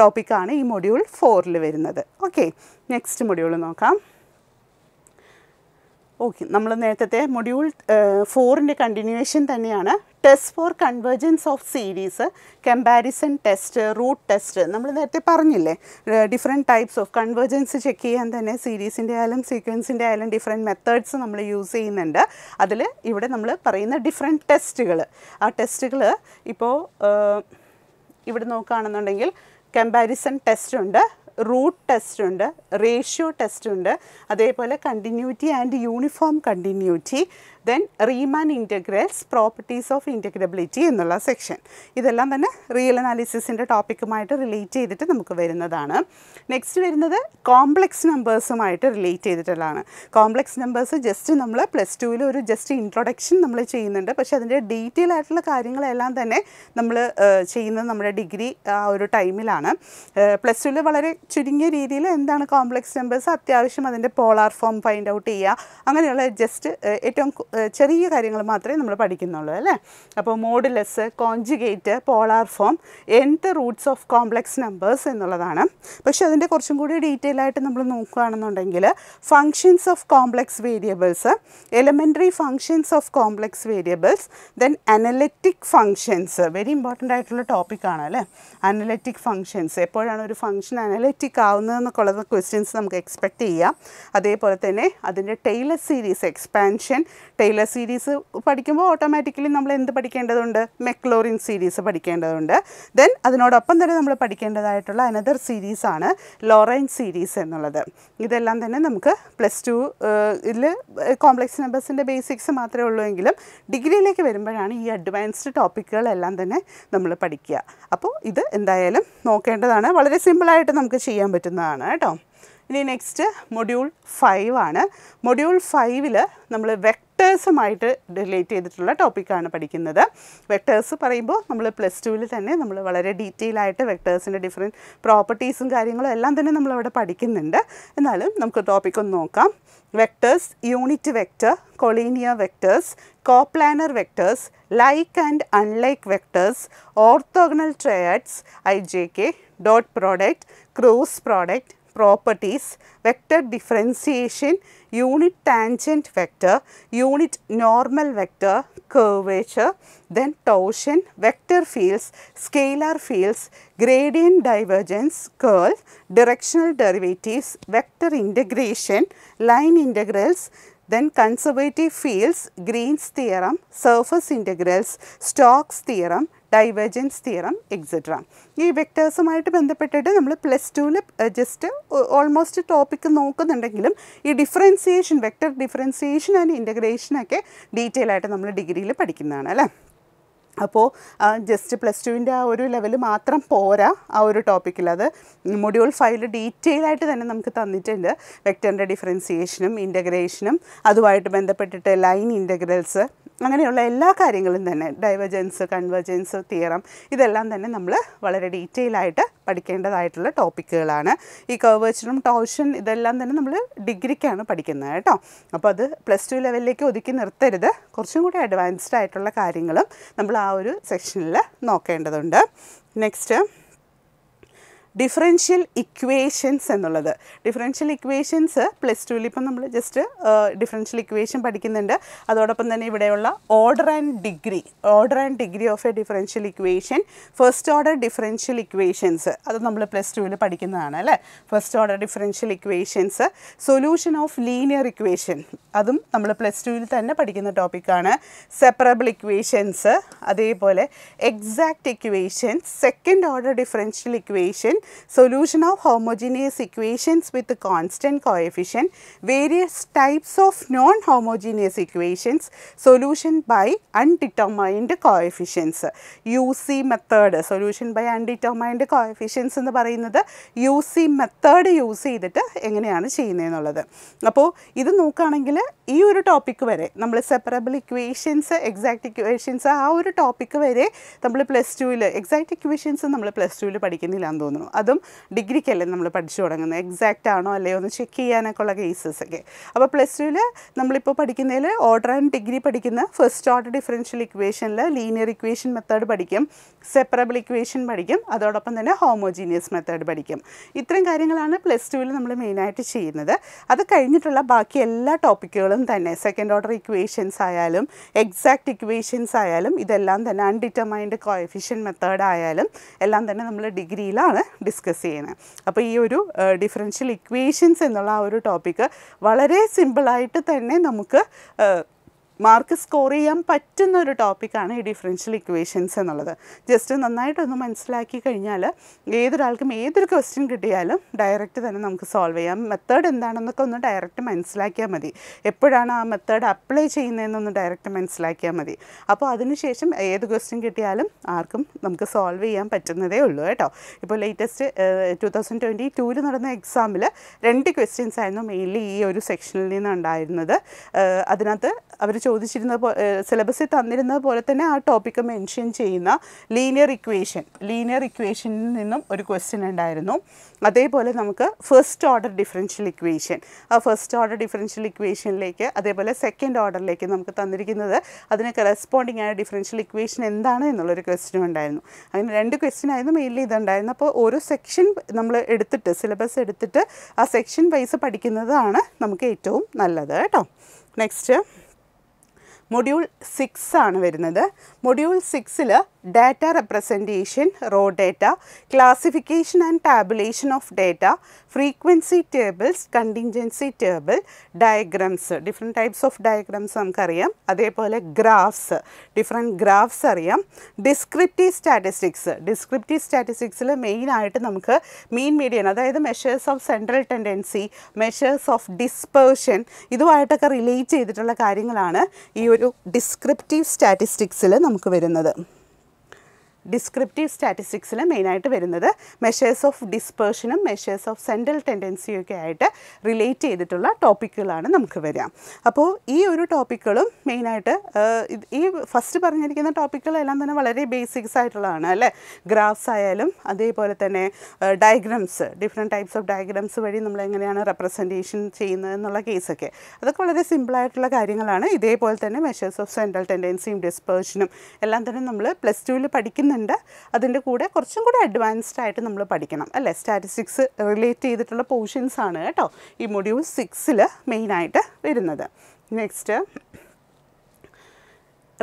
Speaker 1: ടോപ്പിക്കാണ് ഈ മൊഡ്യൂൾ ഫോറിൽ വരുന്നത് ഓക്കെ നെക്സ്റ്റ് മൊഡ്യൂൾ നോക്കാം ഓക്കെ നമ്മൾ നേരത്തെ മൊഡ്യൂൾ ഫോറിൻ്റെ കണ്ടിന്യൂവേഷൻ തന്നെയാണ് test for convergence of series comparison test root test നമ്മൾ നേരത്തെ പറഞ്ഞില്ലേ different types of convergence check ചെയ്യാൻ തന്നെ സീരീസിൻ്റെ ആയാലും സീക്വൻസിൻ്റെ ആയാലും ഡിഫറെൻറ്റ് മെത്തേഡ്സ് നമ്മൾ യൂസ് ചെയ്യുന്നുണ്ട് അതിൽ ഇവിടെ നമ്മൾ പറയുന്ന ഡിഫറെൻറ്റ് ടെസ്റ്റുകൾ ആ ടെസ്റ്റുകൾ ഇപ്പോൾ ഇവിടെ നോക്കുകയാണെന്നുണ്ടെങ്കിൽ കമ്പാരിസൺ ടെസ്റ്റ് ഉണ്ട് റൂട്ട് ടെസ്റ്റ് ഉണ്ട് റേഷ്യോ ടെസ്റ്റ് ഉണ്ട് അതേപോലെ continuity and uniform continuity then Riemann integrals properties of integrability എന്നുള്ള സെക്ഷൻ ഇതെല്ലാം തന്നെ റിയൽ അനാലിസിസിൻ്റെ ടോപ്പിക്കുമായിട്ട് റിലേറ്റ് ചെയ്തിട്ട് നമുക്ക് വരുന്നതാണ് നെക്സ്റ്റ് വരുന്നത് കോംപ്ലക്സ് നമ്പേഴ്സുമായിട്ട് റിലേറ്റ് ചെയ്തിട്ടുള്ളതാണ് കോംപ്ലക്സ് നമ്പേഴ്സ് ജസ്റ്റ് നമ്മൾ പ്ലസ് ടുവിൽ ഒരു ജസ്റ്റ് ഇൻട്രൊഡക്ഷൻ നമ്മൾ ചെയ്യുന്നുണ്ട് പക്ഷേ അതിൻ്റെ ഡീറ്റെയിൽ ആയിട്ടുള്ള കാര്യങ്ങളെല്ലാം തന്നെ നമ്മൾ ചെയ്യുന്നത് നമ്മുടെ ഡിഗ്രി ആ ഒരു ടൈമിലാണ് പ്ലസ് ടുവിൽ വളരെ ചുരുങ്ങിയ രീതിയിൽ എന്താണ് കോംപ്ലക്സ് നമ്പേഴ്സ് അത്യാവശ്യം അതിൻ്റെ പോളാർ ഫോം ഫൈൻഡ് ഔട്ട് ചെയ്യുക അങ്ങനെയുള്ള ജസ്റ്റ് ഏറ്റവും ചെറിയ കാര്യങ്ങൾ മാത്രമേ നമ്മൾ പഠിക്കുന്നുള്ളൂ അല്ലേ അപ്പോൾ മോഡുലസ് കോഞ്ചുഗേറ്റ് പോളാർ ഫോം എന്ത് റൂട്ട്സ് ഓഫ് കോംപ്ലക്സ് നമ്പേഴ്സ് എന്നുള്ളതാണ് പക്ഷേ അതിൻ്റെ കുറച്ചും കൂടി ഡീറ്റെയിൽ ആയിട്ട് നമ്മൾ നോക്കുകയാണെന്നുണ്ടെങ്കിൽ functions of complex variables elementary functions of complex variables then analytic functions very important ആയിട്ടുള്ള ആണ് അല്ലേ അനലറ്റിക് ഫങ്ഷൻസ് എപ്പോഴാണ് ഒരു ഫംഗ്ഷൻ അനലറ്റിക് ആവുന്നതെന്നൊക്കെ ഉള്ള ക്വസ്റ്റ്യൻസ് നമുക്ക് എക്സ്പെക്റ്റ് ചെയ്യാം അതേപോലെ തന്നെ അതിൻ്റെ Taylor series expansion Taylor series പഠിക്കുമ്പോൾ ഓട്ടോമാറ്റിക്കലി നമ്മൾ എന്ത് പഠിക്കേണ്ടതുണ്ട് മെക്ലോറിൻ സീരീസ് പഠിക്കേണ്ടതുണ്ട് ദെൻ അതിനോടൊപ്പം തന്നെ നമ്മൾ പഠിക്കേണ്ടതായിട്ടുള്ള അനദർ സീരീസാണ് ലോറൈൻ സീരീസ് എന്നുള്ളത് ഇതെല്ലാം തന്നെ നമുക്ക് പ്ലസ് ടു ഇതിൽ കോംപ്ലക്സ് നമ്പേഴ്സിൻ്റെ ബേസിക്സ് മാത്രമേ ഉള്ളൂ എങ്കിലും ഡിഗ്രിയിലേക്ക് വരുമ്പോഴാണ് ഈ അഡ്വാൻസ്ഡ് ടോപ്പിക്കുകളെല്ലാം തന്നെ നമ്മൾ പഠിക്കുക അപ്പോൾ ഇത് എന്തായാലും നോക്കേണ്ടതാണ് വളരെ സിമ്പിളായിട്ട് നമുക്ക് ചെയ്യാൻ പറ്റുന്നതാണ് കേട്ടോ ഇനി നെക്സ്റ്റ് മൊഡ്യൂൾ ഫൈവ് ആണ് മൊഡ്യൂൾ ഫൈവിൽ നമ്മൾ വെക്ടേഴ്സുമായിട്ട് റിലേറ്റ് ചെയ്തിട്ടുള്ള ടോപ്പിക്കാണ് പഠിക്കുന്നത് വെക്ടേഴ്സ് പറയുമ്പോൾ നമ്മൾ പ്ലസ് ടുവിൽ തന്നെ നമ്മൾ വളരെ ഡീറ്റെയിൽ ആയിട്ട് വെക്ടേഴ്സിൻ്റെ ഡിഫറെൻറ്റ് പ്രോപ്പർട്ടീസും കാര്യങ്ങളും എല്ലാം തന്നെ നമ്മളവിടെ പഠിക്കുന്നുണ്ട് എന്നാലും നമുക്ക് ടോപ്പിക് ഒന്ന് നോക്കാം vectors unit vector collinear vectors coplanar vectors like and unlike vectors orthogonal triads i j k dot product cross product properties, vector differentiation, unit tangent vector, unit normal vector, curvature, then torsion, vector fields, scalar fields, gradient divergence, curl, directional derivatives, vector integration, line integrals, then conservative fields, Green's theorem, surface integrals, Stokes theorem, divergence theorem etcetera ഈ വെക്ടേഴ്സുമായിട്ട് ബന്ധപ്പെട്ടിട്ട് നമ്മൾ plus ടുവിൽ just almost topic നോക്കുന്നുണ്ടെങ്കിലും ഈ differentiation vector differentiation and ഇൻറ്റഗ്രേഷനൊക്കെ detail ആയിട്ട് നമ്മൾ ഡിഗ്രിയിൽ പഠിക്കുന്നതാണ് അല്ലേ അപ്പോൾ ജസ്റ്റ് പ്ലസ് ടുവിൻ്റെ ആ ഒരു ലെവൽ മാത്രം പോരാ ആ ഒരു ടോപ്പിക്കിൽ അത് മൊഡ്യൂൾ ഫൈവ് ഡീറ്റെയിൽ ആയിട്ട് തന്നെ നമുക്ക് തന്നിട്ടുണ്ട് വെക്ടറിൻ്റെ ഡിഫറൻസിയേഷനും ഇൻ്റഗ്രേഷനും അതുമായിട്ട് ബന്ധപ്പെട്ടിട്ട് ലൈൻ ഇൻ്റഗ്രൽസ് അങ്ങനെയുള്ള എല്ലാ കാര്യങ്ങളും തന്നെ ഡൈവർജൻസ് കൺവെർജൻസ് തിയറം ഇതെല്ലാം തന്നെ നമ്മൾ വളരെ ഡീറ്റെയിൽ ആയിട്ട് പഠിക്കേണ്ടതായിട്ടുള്ള ടോപ്പിക്കുകളാണ് ഈ കർവേച്ചറും ടോഷൻ ഇതെല്ലാം തന്നെ നമ്മൾ ഡിഗ്രിക്കാണ് പഠിക്കുന്നത് കേട്ടോ അപ്പോൾ അത് പ്ലസ് ടു ലെവലിലേക്ക് ഒതുക്കി നിർത്തരുത് കുറച്ചും കൂടി അഡ്വാൻസ്ഡ് ആയിട്ടുള്ള കാര്യങ്ങളും നമ്മൾ ആ ഒരു സെക്ഷനിൽ നോക്കേണ്ടതുണ്ട് നെക്സ്റ്റ് ഡിഫറൻഷ്യൽ ഇക്വേഷൻസ് എന്നുള്ളത് ഡിഫറൻഷ്യൽ ഇക്വേഷൻസ് പ്ലസ് ടുവിൽ ഇപ്പം നമ്മൾ ജസ്റ്റ് ഡിഫറൻഷ്യൽ ഇക്വേഷൻ പഠിക്കുന്നുണ്ട് അതോടൊപ്പം തന്നെ ഇവിടെയുള്ള order and degree order and degree of a differential equation first order differential equations അത് നമ്മൾ പ്ലസ് ടുവിൽ പഠിക്കുന്നതാണ് അല്ലേ first order differential equations solution of linear equation അതും നമ്മൾ പ്ലസ് ടുവിൽ തന്നെ പഠിക്കുന്ന ടോപ്പിക്കാണ് സെപ്പറബിൾ ഇക്വേഷൻസ് അതേപോലെ exact equation second order differential equation solution of homogeneous equations with the constant coefficient, various types of non-homogeneous equations, solution by undetermined coefficients. UC method, solution by undetermined coefficients എന്ന് പറയുന്നത് U C method use ചെയ്തിട്ട് എങ്ങനെയാണ് ചെയ്യുന്നതെന്നുള്ളത് അപ്പോൾ ഇത് നോക്കുകയാണെങ്കിൽ ഈ ഒരു topic വരെ നമ്മൾ സെപ്പറബിൾ ഇക്വേഷൻസ് എക്സാക്ട് ഇക്വേഷൻസ് ആ ഒരു ടോപ്പിക്ക് വരെ നമ്മൾ പ്ലസ് ടുവിൽ എക്സാക്ട് ഇക്വേഷൻസ് നമ്മൾ പ്ലസ് ടുവിൽ പഠിക്കുന്നില്ല എന്ന് തോന്നുന്നു അതും ഡിഗ്രിക്കല്ലേ നമ്മൾ പഠിച്ചു തുടങ്ങുന്നത് എക്സാക്റ്റ് ആണോ അല്ലയോ എന്ന് ചെക്ക് ചെയ്യാനൊക്കെ ഉള്ള കേസസൊക്കെ അപ്പോൾ പ്ലസ് ടുവിൽ നമ്മളിപ്പോൾ പഠിക്കുന്നതിൽ ഓർഡർ ആൻഡ് ഡിഗ്രി പഠിക്കുന്ന ഫസ്റ്റ് ഓർഡർ ഡിഫറൻഷ്യൽ ഇക്വേഷനിൽ ലീനിയർ ഇക്വേഷൻ മെത്തേഡ് പഠിക്കും സെപ്പറബിൾ ഇക്വേഷൻ പഠിക്കും അതോടൊപ്പം തന്നെ ഹോമോജീനിയസ് മെത്തേഡ് പഠിക്കും ഇത്രയും കാര്യങ്ങളാണ് പ്ലസ് ടുവിൽ നമ്മൾ മെയിനായിട്ട് ചെയ്യുന്നത് അത് കഴിഞ്ഞിട്ടുള്ള ബാക്കി എല്ലാ ടോപ്പിക്കുകളും തന്നെ സെക്കൻഡ് ഓർഡർ ഇക്വേഷൻസ് ആയാലും എക്സാക്റ്റ് ഇക്വേഷൻസ് ആയാലും ഇതെല്ലാം തന്നെ അൺഡിറ്റർമൈൻഡ് കോയഫിഷ്യൻ മെത്തേഡ് ആയാലും എല്ലാം തന്നെ നമ്മൾ ഡിഗ്രിയിലാണ് ഡിസ്കസ് ചെയ്യുന്നത് അപ്പോൾ ഈ ഒരു ഡിഫറൻഷ്യൽ ഇക്വേഷൻസ് എന്നുള്ള ആ ഒരു ടോപ്പിക്ക് വളരെ സിമ്പിളായിട്ട് തന്നെ നമുക്ക് മാർക്ക് സ്കോർ ചെയ്യാൻ പറ്റുന്ന ഒരു ടോപ്പിക്കാണ് ഈ ഡിഫറൻഷ്യൽ ഇക്വേഷൻസ് എന്നുള്ളത് ജസ്റ്റ് നന്നായിട്ടൊന്ന് മനസ്സിലാക്കി കഴിഞ്ഞാൽ ഏതൊരാൾക്കും ഏതൊരു ക്വസ്റ്റ്യൻ കിട്ടിയാലും ഡയറക്റ്റ് തന്നെ നമുക്ക് സോൾവ് ചെയ്യാം മെത്തേഡ് എന്താണെന്നൊക്കെ ഒന്ന് ഡയറക്റ്റ് മനസ്സിലാക്കിയാൽ മതി എപ്പോഴാണ് ആ മെത്തേഡ് അപ്ലൈ ചെയ്യുന്നതെന്നൊന്ന് ഡയറക്റ്റ് മനസ്സിലാക്കിയാൽ മതി അപ്പോൾ അതിനുശേഷം ഏത് ക്വസ്റ്റ്യൻ കിട്ടിയാലും ആർക്കും നമുക്ക് സോൾവ് ചെയ്യാൻ പറ്റുന്നതേ ഉള്ളൂ കേട്ടോ ഇപ്പോൾ ലേറ്റസ്റ്റ് ടു തൗസൻഡ് ട്വൻറ്റി ടൂവിൽ നടന്ന എക്സാമിൽ രണ്ട് ക്വസ്റ്റ്യൻസ് ആയിരുന്നു മെയിൻലി ഈ ഒരു സെക്ഷനിൽ നിന്നുണ്ടായിരുന്നത് അതിനകത്ത് അവർ ചോദിച്ചിരുന്നത് സിലബസിൽ തന്നിരുന്നത് പോലെ തന്നെ ആ ടോപ്പിക്ക് മെൻഷൻ ചെയ്യുന്ന ലീനിയർ ഇക്വേഷൻ ലീനിയർ ഇക്വേഷനിൽ നിന്നും ഒരു ക്വസ്റ്റ്യൻ ഉണ്ടായിരുന്നു അതേപോലെ നമുക്ക് ഫസ്റ്റ് ഓർഡർ ഡിഫറൻഷ്യൽ ഇക്വേഷൻ ആ ഫസ്റ്റ് ഓർഡർ ഡിഫറൻഷ്യൽ ഇക്വേഷനിലേക്ക് അതേപോലെ സെക്കൻഡ് ഓർഡറിലേക്ക് നമുക്ക് തന്നിരിക്കുന്നത് അതിന് കറസ്പോണ്ടിങ് ആയ ഡിഫറൻഷ്യൽ ഇക്വേഷൻ എന്താണ് എന്നുള്ളൊരു ക്വസ്റ്റ്യൻ ഉണ്ടായിരുന്നു അങ്ങനെ രണ്ട് ക്വസ്റ്റ്യൻ ആയിരുന്നു മെയിൻലി ഇതുണ്ടായിരുന്നു അപ്പോൾ ഓരോ സെക്ഷൻ നമ്മൾ എടുത്തിട്ട് സിലബസ് എടുത്തിട്ട് ആ സെക്ഷൻ വൈസ് പഠിക്കുന്നതാണ് നമുക്ക് ഏറ്റവും നല്ലത് കേട്ടോ നെക്സ്റ്റ് മൊഡ്യൂൾ സിക്സ് ആണ് വരുന്നത് മൊഡ്യൂൾ സിക്സിൽ data representation raw data classification and tabulation of data frequency tables contingency table diagrams different types of diagrams നമുക്കറിയാം അതേപോലെ ഗ്രാഫ്സ് ഡിഫറെൻറ്റ് ഗ്രാഫ്സ് അറിയാം ഡിസ്ക്രിപ്റ്റീവ് സ്റ്റാറ്റിസ്റ്റിക്സ് ഡിസ്ക്രിപ്റ്റീവ് സ്റ്റാറ്റിസ്റ്റിക്സിൽ മെയിനായിട്ട് നമുക്ക് മീൻ മീഡിയൻ അതായത് measures of central tendency measures of dispersion ഇതുമായിട്ടൊക്കെ relate ചെയ്തിട്ടുള്ള കാര്യങ്ങളാണ് ഈ ഒരു ഡിസ്ക്രിപ്റ്റീവ് സ്റ്റാറ്റിസ്റ്റിക്സിൽ നമുക്ക് വരുന്നത് ഡിസ്ക്രിപ്റ്റീവ് സ്റ്റാറ്റിസ്റ്റിക്സിൽ മെയിനായിട്ട് വരുന്നത് മെഷേഴ്സ് ഓഫ് ഡിസ്പേഴ്ഷനും മെഷേഴ്സ് ഓഫ് സെൻട്രൽ ടെൻഡൻസിയൊക്കെ ആയിട്ട് റിലേറ്റ് ചെയ്തിട്ടുള്ള ടോപ്പിക്കുകളാണ് നമുക്ക് വരിക അപ്പോൾ ഈ ഒരു ടോപ്പിക്കുകളും മെയിനായിട്ട് ഈ ഫസ്റ്റ് പറഞ്ഞിരിക്കുന്ന ടോപ്പിക്കുകളെല്ലാം തന്നെ വളരെ ബേസിക്സ് ആയിട്ടുള്ളതാണ് അല്ലേ ഗ്രാഫ്സ് ആയാലും അതേപോലെ തന്നെ diagrams different types of diagrams വഴി നമ്മൾ എങ്ങനെയാണ് റെപ്രസെൻറ്റേഷൻ ചെയ്യുന്നത് എന്നുള്ള കേസൊക്കെ അതൊക്കെ വളരെ സിമ്പിളായിട്ടുള്ള കാര്യങ്ങളാണ് ഇതേപോലെ തന്നെ മെഷേഴ്സ് ഓഫ് സെൻട്രൽ ടെൻഡൻസിയും ഡിസ്പേഴ്ഷനും എല്ലാം തന്നെ നമ്മൾ പ്ലസ് ടുവിൽ പഠിക്കുന്ന വരുന്നുണ്ട് അതിൻ്റെ കൂടെ കുറച്ചും കൂടെ അഡ്വാൻസ്ഡ് ആയിട്ട് നമ്മൾ പഠിക്കണം അല്ലേ സ്റ്റാറ്റിസ്റ്റിക്സ് റിലേറ്റ് ചെയ്തിട്ടുള്ള പോർഷൻസ് ആണ് കേട്ടോ ഈ മൊഡ്യൂൾ സിക്സിൽ മെയിനായിട്ട് വരുന്നത് next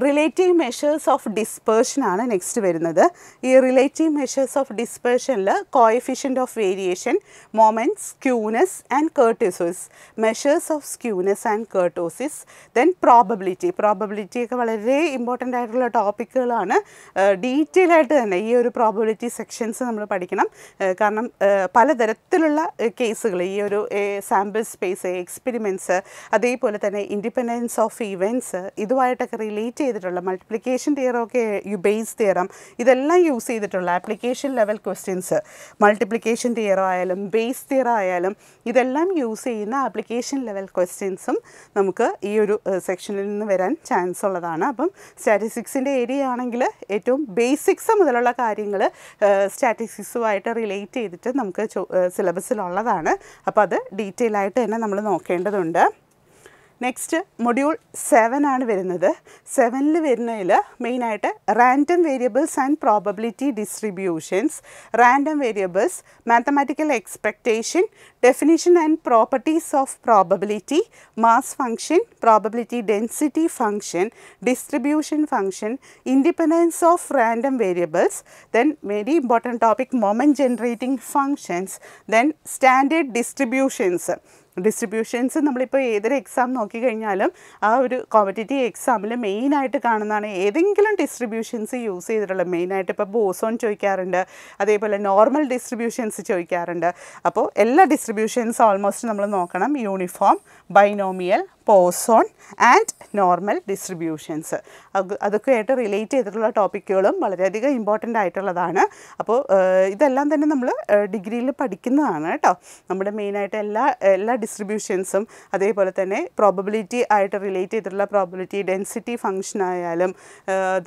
Speaker 1: relative measures of dispersion ആണ് നെക്സ്റ്റ് വരുന്നത് ഈ റിലേറ്റീവ് മെഷേഴ്സ് ഓഫ് ഡിസ്പേർഷനിൽ coefficient of variation moment skewness and kurtosis measures of skewness and kurtosis then probability probability ഒക്കെ വളരെ ഇമ്പോർട്ടൻ്റ് ആയിട്ടുള്ള ടോപ്പിക്കുകളാണ് ഡീറ്റെയിൽ ആയിട്ട് തന്നെ ഈ ഒരു പ്രോബബിലിറ്റി സെക്ഷൻസ് നമ്മൾ പഠിക്കണം കാരണം പലതരത്തിലുള്ള കേസുകൾ ഈ ഒരു സാമ്പിൾ സ്പേസ് എക്സ്പെരിമെൻറ്റ്സ് അതേപോലെ തന്നെ ഇൻഡിപെൻഡൻസ് ഓഫ് ഇവൻറ്റ്സ് ഇതുമായിട്ടൊക്കെ റിലേറ്റ് ചെയ്തിട്ടുള്ള മൾട്ടിപ്ലിക്കേഷൻ യു ബേസ് തിയറം ഇതെല്ലാം യൂസ് ചെയ്തിട്ടുള്ള ആപ്ലിക്കേഷൻ ലെവൽ ക്വസ്റ്റ്യൻസ് മൾട്ടിപ്ലിക്കേഷൻ തിയറോ ആയാലും ബേസ് തിയറോ ആയാലും ഇതെല്ലാം യൂസ് ചെയ്യുന്ന ആപ്ലിക്കേഷൻ ലെവൽ ക്വസ്റ്റ്യൻസും നമുക്ക് ഈ ഒരു സെക്ഷനിൽ നിന്ന് വരാൻ ചാൻസ് ഉള്ളതാണ് അപ്പം സ്റ്റാറ്റിസ്റ്റിക്സിൻ്റെ ഏരിയ ആണെങ്കിൽ ഏറ്റവും ബേസിക്സ് മുതലുള്ള കാര്യങ്ങൾ സ്റ്റാറ്റിസ്റ്റിക്സുമായിട്ട് റിലേറ്റ് ചെയ്തിട്ട് നമുക്ക് സിലബസിലുള്ളതാണ് അപ്പോൾ അത് ഡീറ്റെയിൽ ആയിട്ട് തന്നെ നമ്മൾ നോക്കേണ്ടതുണ്ട് നെക്സ്റ്റ് മൊഡ്യൂൾ സെവൻ ആണ് വരുന്നത് സെവനിൽ വരുന്നതിൽ മെയിനായിട്ട് random variables and probability distributions random variables mathematical expectation definition and properties of probability mass function probability density function distribution function independence of random variables then very important topic moment generating functions then standard distributions distributions നമ്മളിപ്പോൾ ഏതൊരു exam നോക്കിക്കഴിഞ്ഞാലും ആ ഒരു competitive എക്സാമിൽ മെയിനായിട്ട് കാണുന്നതാണ് ഏതെങ്കിലും distributions use ചെയ്തിട്ടുള്ള മെയിനായിട്ട് ഇപ്പോൾ ബോസോൺ ചോദിക്കാറുണ്ട് അതേപോലെ നോർമൽ ഡിസ്ട്രിബ്യൂഷൻസ് ചോദിക്കാറുണ്ട് അപ്പോൾ എല്ലാ ഡിസ്ട്രിബ്യൂഷൻസ് ഓൾമോസ്റ്റ് നമ്മൾ നോക്കണം uniform binomial Poisson and normal distributions അതൊക്കെയായിട്ട് റിലേറ്റ് ചെയ്തിട്ടുള്ള ടോപ്പിക്കുകളും വളരെയധികം ഇമ്പോർട്ടൻ്റ് ആയിട്ടുള്ളതാണ് അപ്പോൾ ഇതെല്ലാം തന്നെ നമ്മൾ ഡിഗ്രിയിൽ പഠിക്കുന്നതാണ് കേട്ടോ നമ്മുടെ മെയിനായിട്ട് എല്ലാ എല്ലാ ഡിസ്ട്രിബ്യൂഷൻസും അതേപോലെ തന്നെ പ്രോബിലിറ്റി ആയിട്ട് റിലേറ്റ് ചെയ്തിട്ടുള്ള പ്രോബിലിറ്റി ഡെൻസിറ്റി ഫംഗ്ഷൻ ആയാലും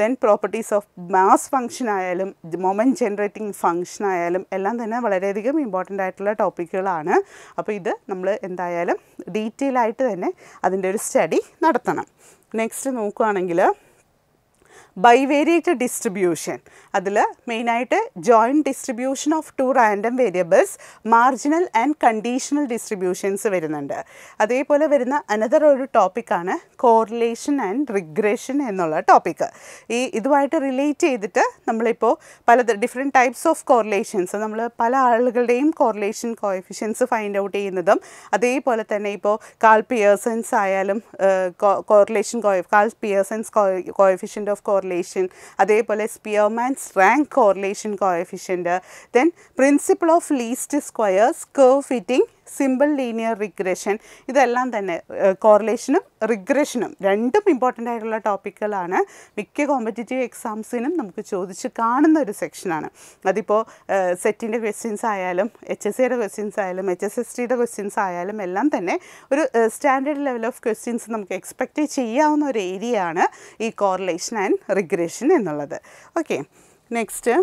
Speaker 1: then properties of mass function ആയാലും മൊമെൻറ്റ് ജനറേറ്റിംഗ് ഫംഗ്ഷൻ ആയാലും എല്ലാം തന്നെ വളരെയധികം ഇമ്പോർട്ടൻ്റ് ആയിട്ടുള്ള ടോപ്പിക്കുകളാണ് അപ്പോൾ ഇത് നമ്മൾ എന്തായാലും ഡീറ്റെയിൽ ആയിട്ട് തന്നെ അത് അതിൻ്റെ ഒരു സ്റ്റഡി നടത്തണം നെക്സ്റ്റ് നോക്കുകയാണെങ്കിൽ ബൈവേരിയേറ്റ് ഡിസ്ട്രിബ്യൂഷൻ അതിൽ മെയിനായിട്ട് joint distribution of two random variables marginal and conditional distributions വരുന്നുണ്ട് അതേപോലെ വരുന്ന അനദർ ഒരു ടോപ്പിക്കാണ് കോറിലേഷൻ ആൻഡ് റിഗ്രഷൻ എന്നുള്ള ടോപ്പിക്ക് ഈ ഇതുമായിട്ട് റിലേറ്റ് ചെയ്തിട്ട് നമ്മളിപ്പോൾ പല ഡിഫറെൻറ്റ് ടൈപ്സ് ഓഫ് കോറിലേഷൻസ് നമ്മൾ പല ആളുകളുടെയും കോറിലേഷൻ കോഎഫിഷ്യൻസ് ഫൈൻഡ് ഔട്ട് ചെയ്യുന്നതും അതേപോലെ തന്നെ ഇപ്പോൾ കാൾ പിയേഴ്സൻസ് ആയാലും correlation Pearson's Pearson's coefficient of cor correlation അതേപോലെ Spearman's rank correlation coefficient then principle of least squares curve fitting simple linear regression ഇതെല്ലാം തന്നെ കോറിലേഷനും റിഗ്രഷനും രണ്ടും ഇമ്പോർട്ടൻ്റ് ആയിട്ടുള്ള ടോപ്പിക്കുകളാണ് മിക്ക കോമ്പറ്റേറ്റീവ് എക്സാംസിനും നമുക്ക് ചോദിച്ച് കാണുന്ന ഒരു സെക്ഷനാണ് അതിപ്പോൾ സെറ്റിൻ്റെ ക്വസ്റ്റ്യൻസ് ആയാലും എച്ച് എസ് സിയുടെ ക്വസ്റ്റ്യൻസ് ആയാലും എച്ച് എസ് എസ് ടിയുടെ ക്വസ്റ്റ്യൻസ് ആയാലും എല്ലാം തന്നെ ഒരു സ്റ്റാൻഡേർഡ് ലെവൽ ഓഫ് ക്വസ്റ്റ്യൻസ് നമുക്ക് എക്സ്പെക്റ്റ് ചെയ്യാവുന്ന ഒരു ഏരിയ ആണ് ഈ കോറിലേഷൻ ആൻഡ് റിഗ്രഷൻ എന്നുള്ളത് ഓക്കെ നെക്സ്റ്റ്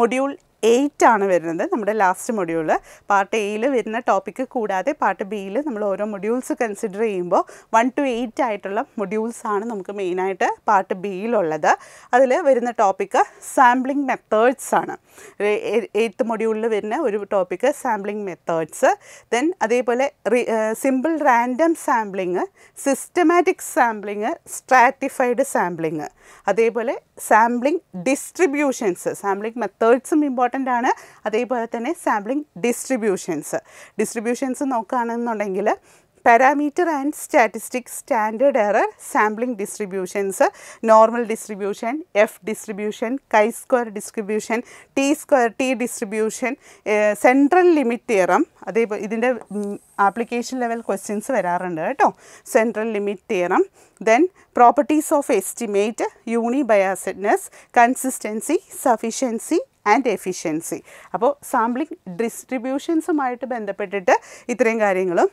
Speaker 1: മൊഡ്യൂൾ എയ്റ്റ് ആണ് വരുന്നത് നമ്മുടെ ലാസ്റ്റ് മൊഡ്യൂൾ പാർട്ട് എയിൽ വരുന്ന ടോപ്പിക്ക് കൂടാതെ പാർട്ട് ബിയിൽ നമ്മൾ ഓരോ മൊഡ്യൂൾസ് കൺസിഡർ ചെയ്യുമ്പോൾ വൺ ടു എയ്റ്റ് ആയിട്ടുള്ള മൊഡ്യൂൾസ് ആണ് നമുക്ക് മെയിനായിട്ട് പാർട്ട് ബിയിലുള്ളത് അതിൽ വരുന്ന ടോപ്പിക്ക് സാമ്പിളിംഗ് മെത്തേഡ്സ് ആണ് എയ്ത്ത് മൊഡ്യൂളിൽ വരുന്ന ഒരു ടോപ്പിക്ക് സാമ്പിളിംഗ് മെത്തേഡ്സ് ദെൻ അതേപോലെ simple random sampling systematic sampling stratified sampling അതേപോലെ സാമ്പിളിംഗ് ഡിസ്ട്രിബ്യൂഷൻസ് സാമ്പിളിംഗ് മെത്തേഡ്സും ഇമ്പോർട്ടൻ്റ് ഇമ്പോർട്ടൻ്റ് ആണ് അതേപോലെ തന്നെ സാമ്പിളിംഗ് ഡിസ്ട്രിബ്യൂഷൻസ് ഡിസ്ട്രിബ്യൂഷൻസ് നോക്കുകയാണെന്നുണ്ടെങ്കിൽ parameter and statistics standard error sampling distributions normal distribution F distribution chi square distribution T square T distribution central limit theorem അതേപോലെ ഇതിൻ്റെ application level questions വരാറുണ്ട് കേട്ടോ central limit theorem then properties of estimate unbiasedness consistency sufficiency and efficiency അപ്പോൾ sampling ഡിസ്ട്രിബ്യൂഷൻസുമായിട്ട് ബന്ധപ്പെട്ടിട്ട് ഇത്രയും കാര്യങ്ങളും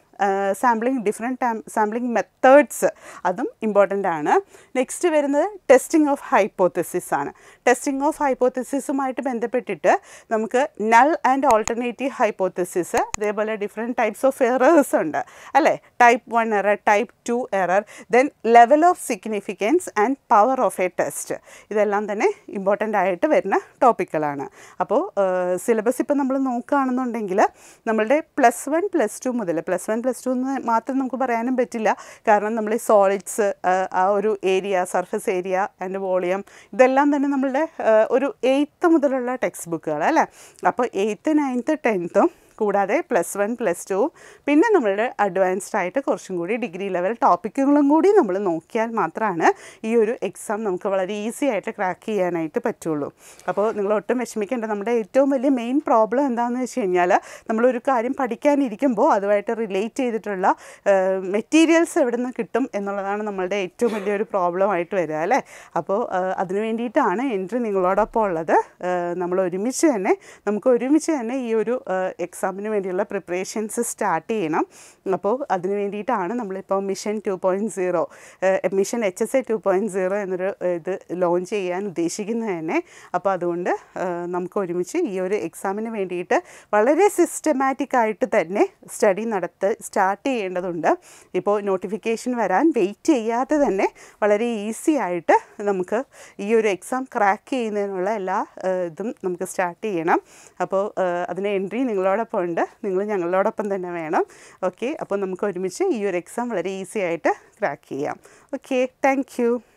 Speaker 1: sampling different sampling methods അതും ഇമ്പോർട്ടൻ്റ് ആണ് നെക്സ്റ്റ് വരുന്നത് ടെസ്റ്റിംഗ് ഓഫ് ഹൈപ്പോത്തസിസ് ആണ് ടെസ്റ്റിംഗ് ഓഫ് ഹൈപ്പോത്തിസിസുമായിട്ട് ബന്ധപ്പെട്ടിട്ട് നമുക്ക് നൽ ആൻഡ് ഓൾട്ടർനേറ്റീവ് ഹൈപ്പോത്തിസിസ് അതേപോലെ ഡിഫറെൻറ്റ് ടൈപ്സ് ഓഫ് എറേഴ്സ് ഉണ്ട് അല്ലേ type one error type two error then level of significance and power of a test ഇതെല്ലാം തന്നെ ഇമ്പോർട്ടൻ്റ് ആയിട്ട് വരുന്ന ടോപ്പിക്കുകളാണ് അപ്പോൾ സിലബസ് ഇപ്പോൾ നമ്മൾ നോക്കുകയാണെന്നുണ്ടെങ്കിൽ നമ്മളുടെ പ്ലസ് വൺ പ്ലസ് ടു മുതൽ പ്ലസ് വൺ പ്ലസ് ടു എന്ന് മാത്രം നമുക്ക് പറയാനും പറ്റില്ല കാരണം നമ്മൾ സോളിഡ്സ് ആ ഒരു area surface area and volume ഇതെല്ലാം തന്നെ നമ്മളുടെ ഒരു എയ്ത്ത് മുതലുള്ള ടെക്സ്റ്റ് ബുക്കുകൾ അല്ലേ അപ്പോൾ എയ്ത്ത് നയൻത്ത് ടെൻത്തും കൂടാതെ പ്ലസ് വൺ പ്ലസ് ടു പിന്നെ നമ്മളുടെ അഡ്വാൻസ്ഡ് ആയിട്ട് കുറച്ചും കൂടി ഡിഗ്രി ലെവൽ ടോപ്പിക്കുകളും കൂടി നമ്മൾ നോക്കിയാൽ മാത്രമാണ് ഈ ഒരു എക്സാം നമുക്ക് വളരെ ഈസി ആയിട്ട് ക്രാക്ക് ചെയ്യാനായിട്ട് പറ്റുള്ളൂ അപ്പോൾ നിങ്ങൾ ഒട്ടും വിഷമിക്കേണ്ട നമ്മുടെ ഏറ്റവും വലിയ മെയിൻ പ്രോബ്ലം എന്താണെന്ന് വെച്ച് കഴിഞ്ഞാൽ നമ്മളൊരു കാര്യം പഠിക്കാനിരിക്കുമ്പോൾ അതുമായിട്ട് റിലേറ്റ് ചെയ്തിട്ടുള്ള മെറ്റീരിയൽസ് എവിടെ നിന്ന് കിട്ടും എന്നുള്ളതാണ് നമ്മളുടെ ഏറ്റവും വലിയൊരു പ്രോബ്ലമായിട്ട് വരിക അല്ലേ അപ്പോൾ അതിന് വേണ്ടിയിട്ടാണ് എൻട്രി നിങ്ങളോടൊപ്പം ഉള്ളത് നമ്മൾ ഒരുമിച്ച് തന്നെ നമുക്ക് ഒരുമിച്ച് തന്നെ ഈ ഒരു എക്സാം എക്സാമിന് വേണ്ടിയുള്ള പ്രിപ്പറേഷൻസ് സ്റ്റാർട്ട് ചെയ്യണം അപ്പോൾ അതിന് വേണ്ടിയിട്ടാണ് നമ്മളിപ്പോൾ mission two point zero mission H S A two point zero എന്നൊരു ഇത് ലോഞ്ച് ചെയ്യാൻ ഉദ്ദേശിക്കുന്നത് തന്നെ അപ്പോൾ അതുകൊണ്ട് നമുക്ക് ഒരുമിച്ച് ഈ ഒരു എക്സാമിന് വേണ്ടിയിട്ട് വളരെ സിസ്റ്റമാറ്റിക് ആയിട്ട് തന്നെ സ്റ്റഡി നടത്ത് സ്റ്റാർട്ട് ചെയ്യേണ്ടതുണ്ട് ഇപ്പോൾ നോട്ടിഫിക്കേഷൻ വരാൻ വെയിറ്റ് ചെയ്യാതെ തന്നെ വളരെ ഈസി ആയിട്ട് നമുക്ക് ഈ ഒരു എക്സാം ക്രാക്ക് ചെയ്യുന്നതിനുള്ള എല്ലാ ഇതും നമുക്ക് സ്റ്റാർട്ട് ചെയ്യണം അപ്പോൾ അതിന് എൻട്രി നിങ്ങളോടൊപ്പം ഉണ്ട് നിങ്ങൾ ഞങ്ങളോടൊപ്പം തന്നെ വേണം ഓക്കെ അപ്പോൾ നമുക്ക് ഒരുമിച്ച് ഈ ഒരു എക്സാം വളരെ ഈസി ആയിട്ട് ക്രാക്ക് ചെയ്യാം ഓക്കെ താങ്ക്